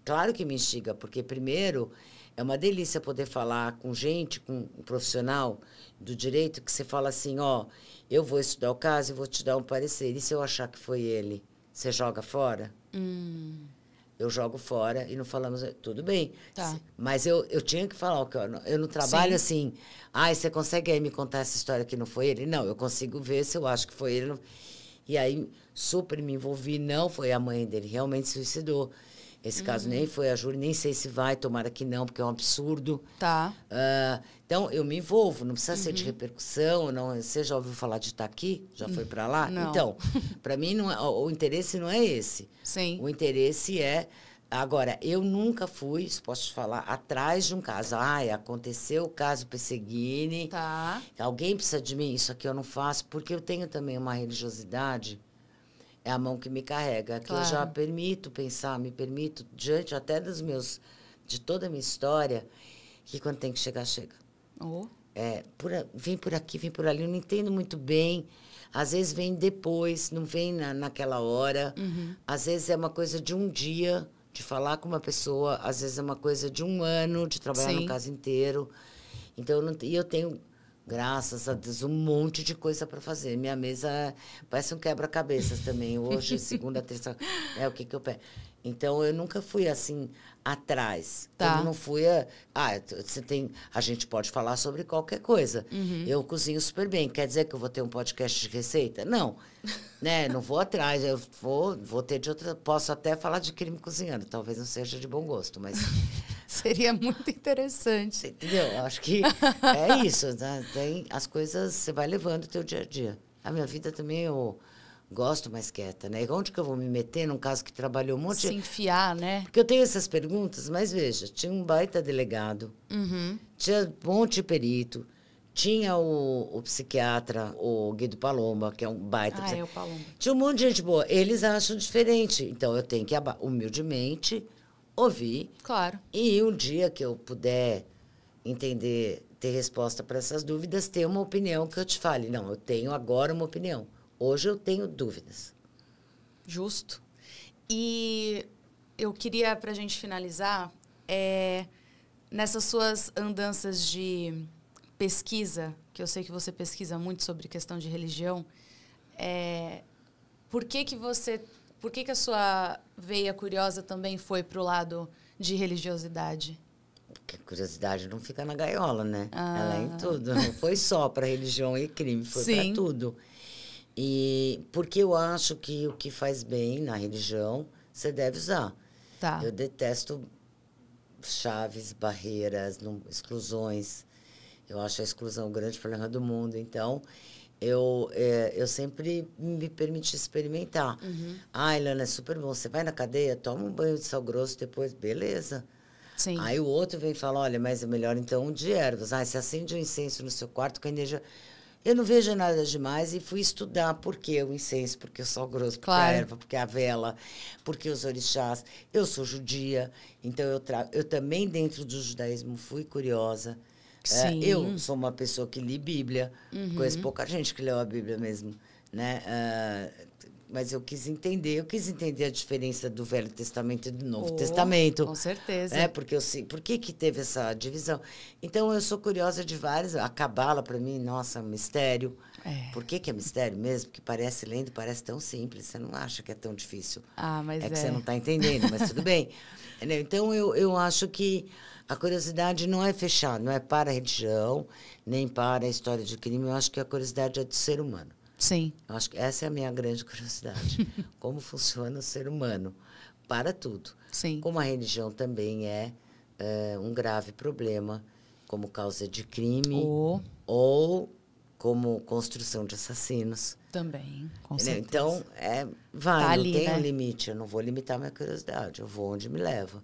claro que me instiga, porque, primeiro, é uma delícia poder falar com gente, com um profissional do direito, que você fala assim: ó, eu vou estudar o caso e vou te dar um parecer. E se eu achar que foi ele? Você joga fora? Hum eu jogo fora e não falamos, eh, tudo bem. Tá. Mas eu, eu tinha que falar, que eu, não, eu não trabalho Sim. assim, ai, ah, você consegue aí me contar essa história que não foi ele? Não, eu consigo ver se eu acho que foi ele. E aí super me envolvi, não foi a mãe dele, realmente suicidou. Esse uhum. caso nem foi a júri, nem sei se vai, tomara que não, porque é um absurdo. Tá. Uh, então, eu me envolvo, não precisa uhum. ser de uhum. repercussão, não, você já ouviu falar de estar tá aqui? Já foi para lá? Não. Então, para mim, não é, o interesse não é esse. Sim. O interesse é... Agora, eu nunca fui, posso te falar, atrás de um caso. Ai, aconteceu o caso Pesseguini. Tá. Alguém precisa de mim, isso aqui eu não faço, porque eu tenho também uma religiosidade é a mão que me carrega. Que claro. eu já permito pensar, me permito, diante até dos meus. de toda a minha história, que quando tem que chegar, chega. Oh. É, por, vem por aqui, vem por ali. Eu não entendo muito bem. Às vezes vem depois, não vem na, naquela hora. Uhum. Às vezes é uma coisa de um dia de falar com uma pessoa, às vezes é uma coisa de um ano de trabalhar Sim. no caso inteiro. Então, eu, não, eu tenho Graças a Deus, um monte de coisa para fazer. Minha mesa parece um quebra-cabeças também. Hoje, segunda, terça, é o que, que eu pego. Então, eu nunca fui assim atrás. Tá. não fui a. Ah, você tem. A gente pode falar sobre qualquer coisa. Uhum. Eu cozinho super bem. Quer dizer que eu vou ter um podcast de receita? Não. né? Não vou atrás. Eu vou, vou ter de outra. Posso até falar de crime cozinhando. Talvez não seja de bom gosto, mas. Seria muito interessante. Entendeu? Acho que é isso. Né? Tem as coisas, você vai levando o teu dia a dia. A minha vida também eu gosto mais quieta, né? Onde que eu vou me meter num caso que trabalhou um monte? Se enfiar, né? Porque eu tenho essas perguntas, mas veja, tinha um baita delegado, uhum. tinha um monte de perito, tinha o, o, psiquiatra, o Guido Paloma, que é um baita. Ah, é o Paloma. Tinha um monte de gente boa. Eles acham diferente. Então eu tenho que, humildemente, ouvir. Claro. E um dia que eu puder entender, ter resposta para essas dúvidas, ter uma opinião que eu te fale. Não, eu tenho agora uma opinião. Hoje eu tenho dúvidas. Justo. E eu queria, para a gente finalizar, é, nessas suas andanças de pesquisa, que eu sei que você pesquisa muito sobre questão de religião, é, por que, que você por que, que a sua veia curiosa também foi para o lado de religiosidade? Porque a curiosidade não fica na gaiola, né? Ah. Ela é em tudo. Não foi só para religião e crime, foi para tudo. E porque eu acho que o que faz bem na religião, você deve usar. Tá. Eu detesto chaves, barreiras, exclusões. Eu acho a exclusão o grande problema do mundo. Então, eu, é, eu sempre me permiti experimentar. Uhum. Ah, Ilana, é super bom. Você vai na cadeia, toma um banho de sal grosso depois, beleza. Sim. Aí o outro vem e fala, olha, mas é melhor então um de ervas. Ah, você acende um incenso no seu quarto com a energia... Eu não vejo nada demais e fui estudar por que o incenso, porque o sol grosso, porque claro. a erva, porque a vela, porque os orixás. Eu sou judia, então eu, tra... eu também dentro do judaísmo fui curiosa. É, eu sou uma pessoa que li Bíblia, uhum. conheço pouca gente que leu a Bíblia mesmo, né? Uh, mas eu quis entender, eu quis entender a diferença do Velho Testamento e do Novo oh, Testamento. Com certeza. É, porque eu sei, por que que teve essa divisão? Então eu sou curiosa de várias, a Cabala para mim, nossa, é um mistério. É. Por que que é mistério mesmo? Que parece lendo, parece tão simples, você não acha que é tão difícil. Ah, mas é. é. que você não está entendendo, mas tudo bem. Então eu, eu acho que a curiosidade não é fechada, não é para a religião, nem para a história de crime. Eu acho que a curiosidade é do ser humano. Sim. Eu acho que essa é a minha grande curiosidade. como funciona o ser humano para tudo. Sim. Como a religião também é, é um grave problema como causa de crime ou como construção de assassinos. Também, com certeza. Então, é, vai, tá ali, não tem né? um limite. Eu não vou limitar minha curiosidade, eu vou onde me leva.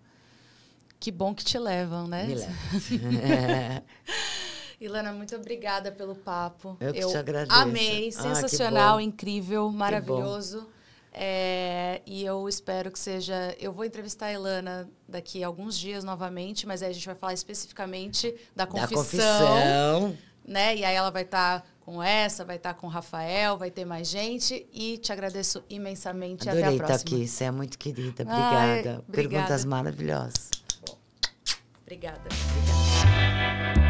Que bom que te levam, né? Me levam. Ilana, muito obrigada pelo papo. Eu, Eu te agradeço. Amei, ah, sensacional, ah, incrível, maravilhoso. É, e eu espero que seja. Eu vou entrevistar a Ilana daqui a alguns dias novamente, mas aí a gente vai falar especificamente da confissão. Da confissão. Né? E aí ela vai estar tá com essa, vai estar tá com o Rafael, vai ter mais gente. E te agradeço imensamente. Adorei até a tá próxima. estar aqui, você é muito querida. Obrigada. Ai, obrigada. Perguntas maravilhosas. Obrigada. Obrigada.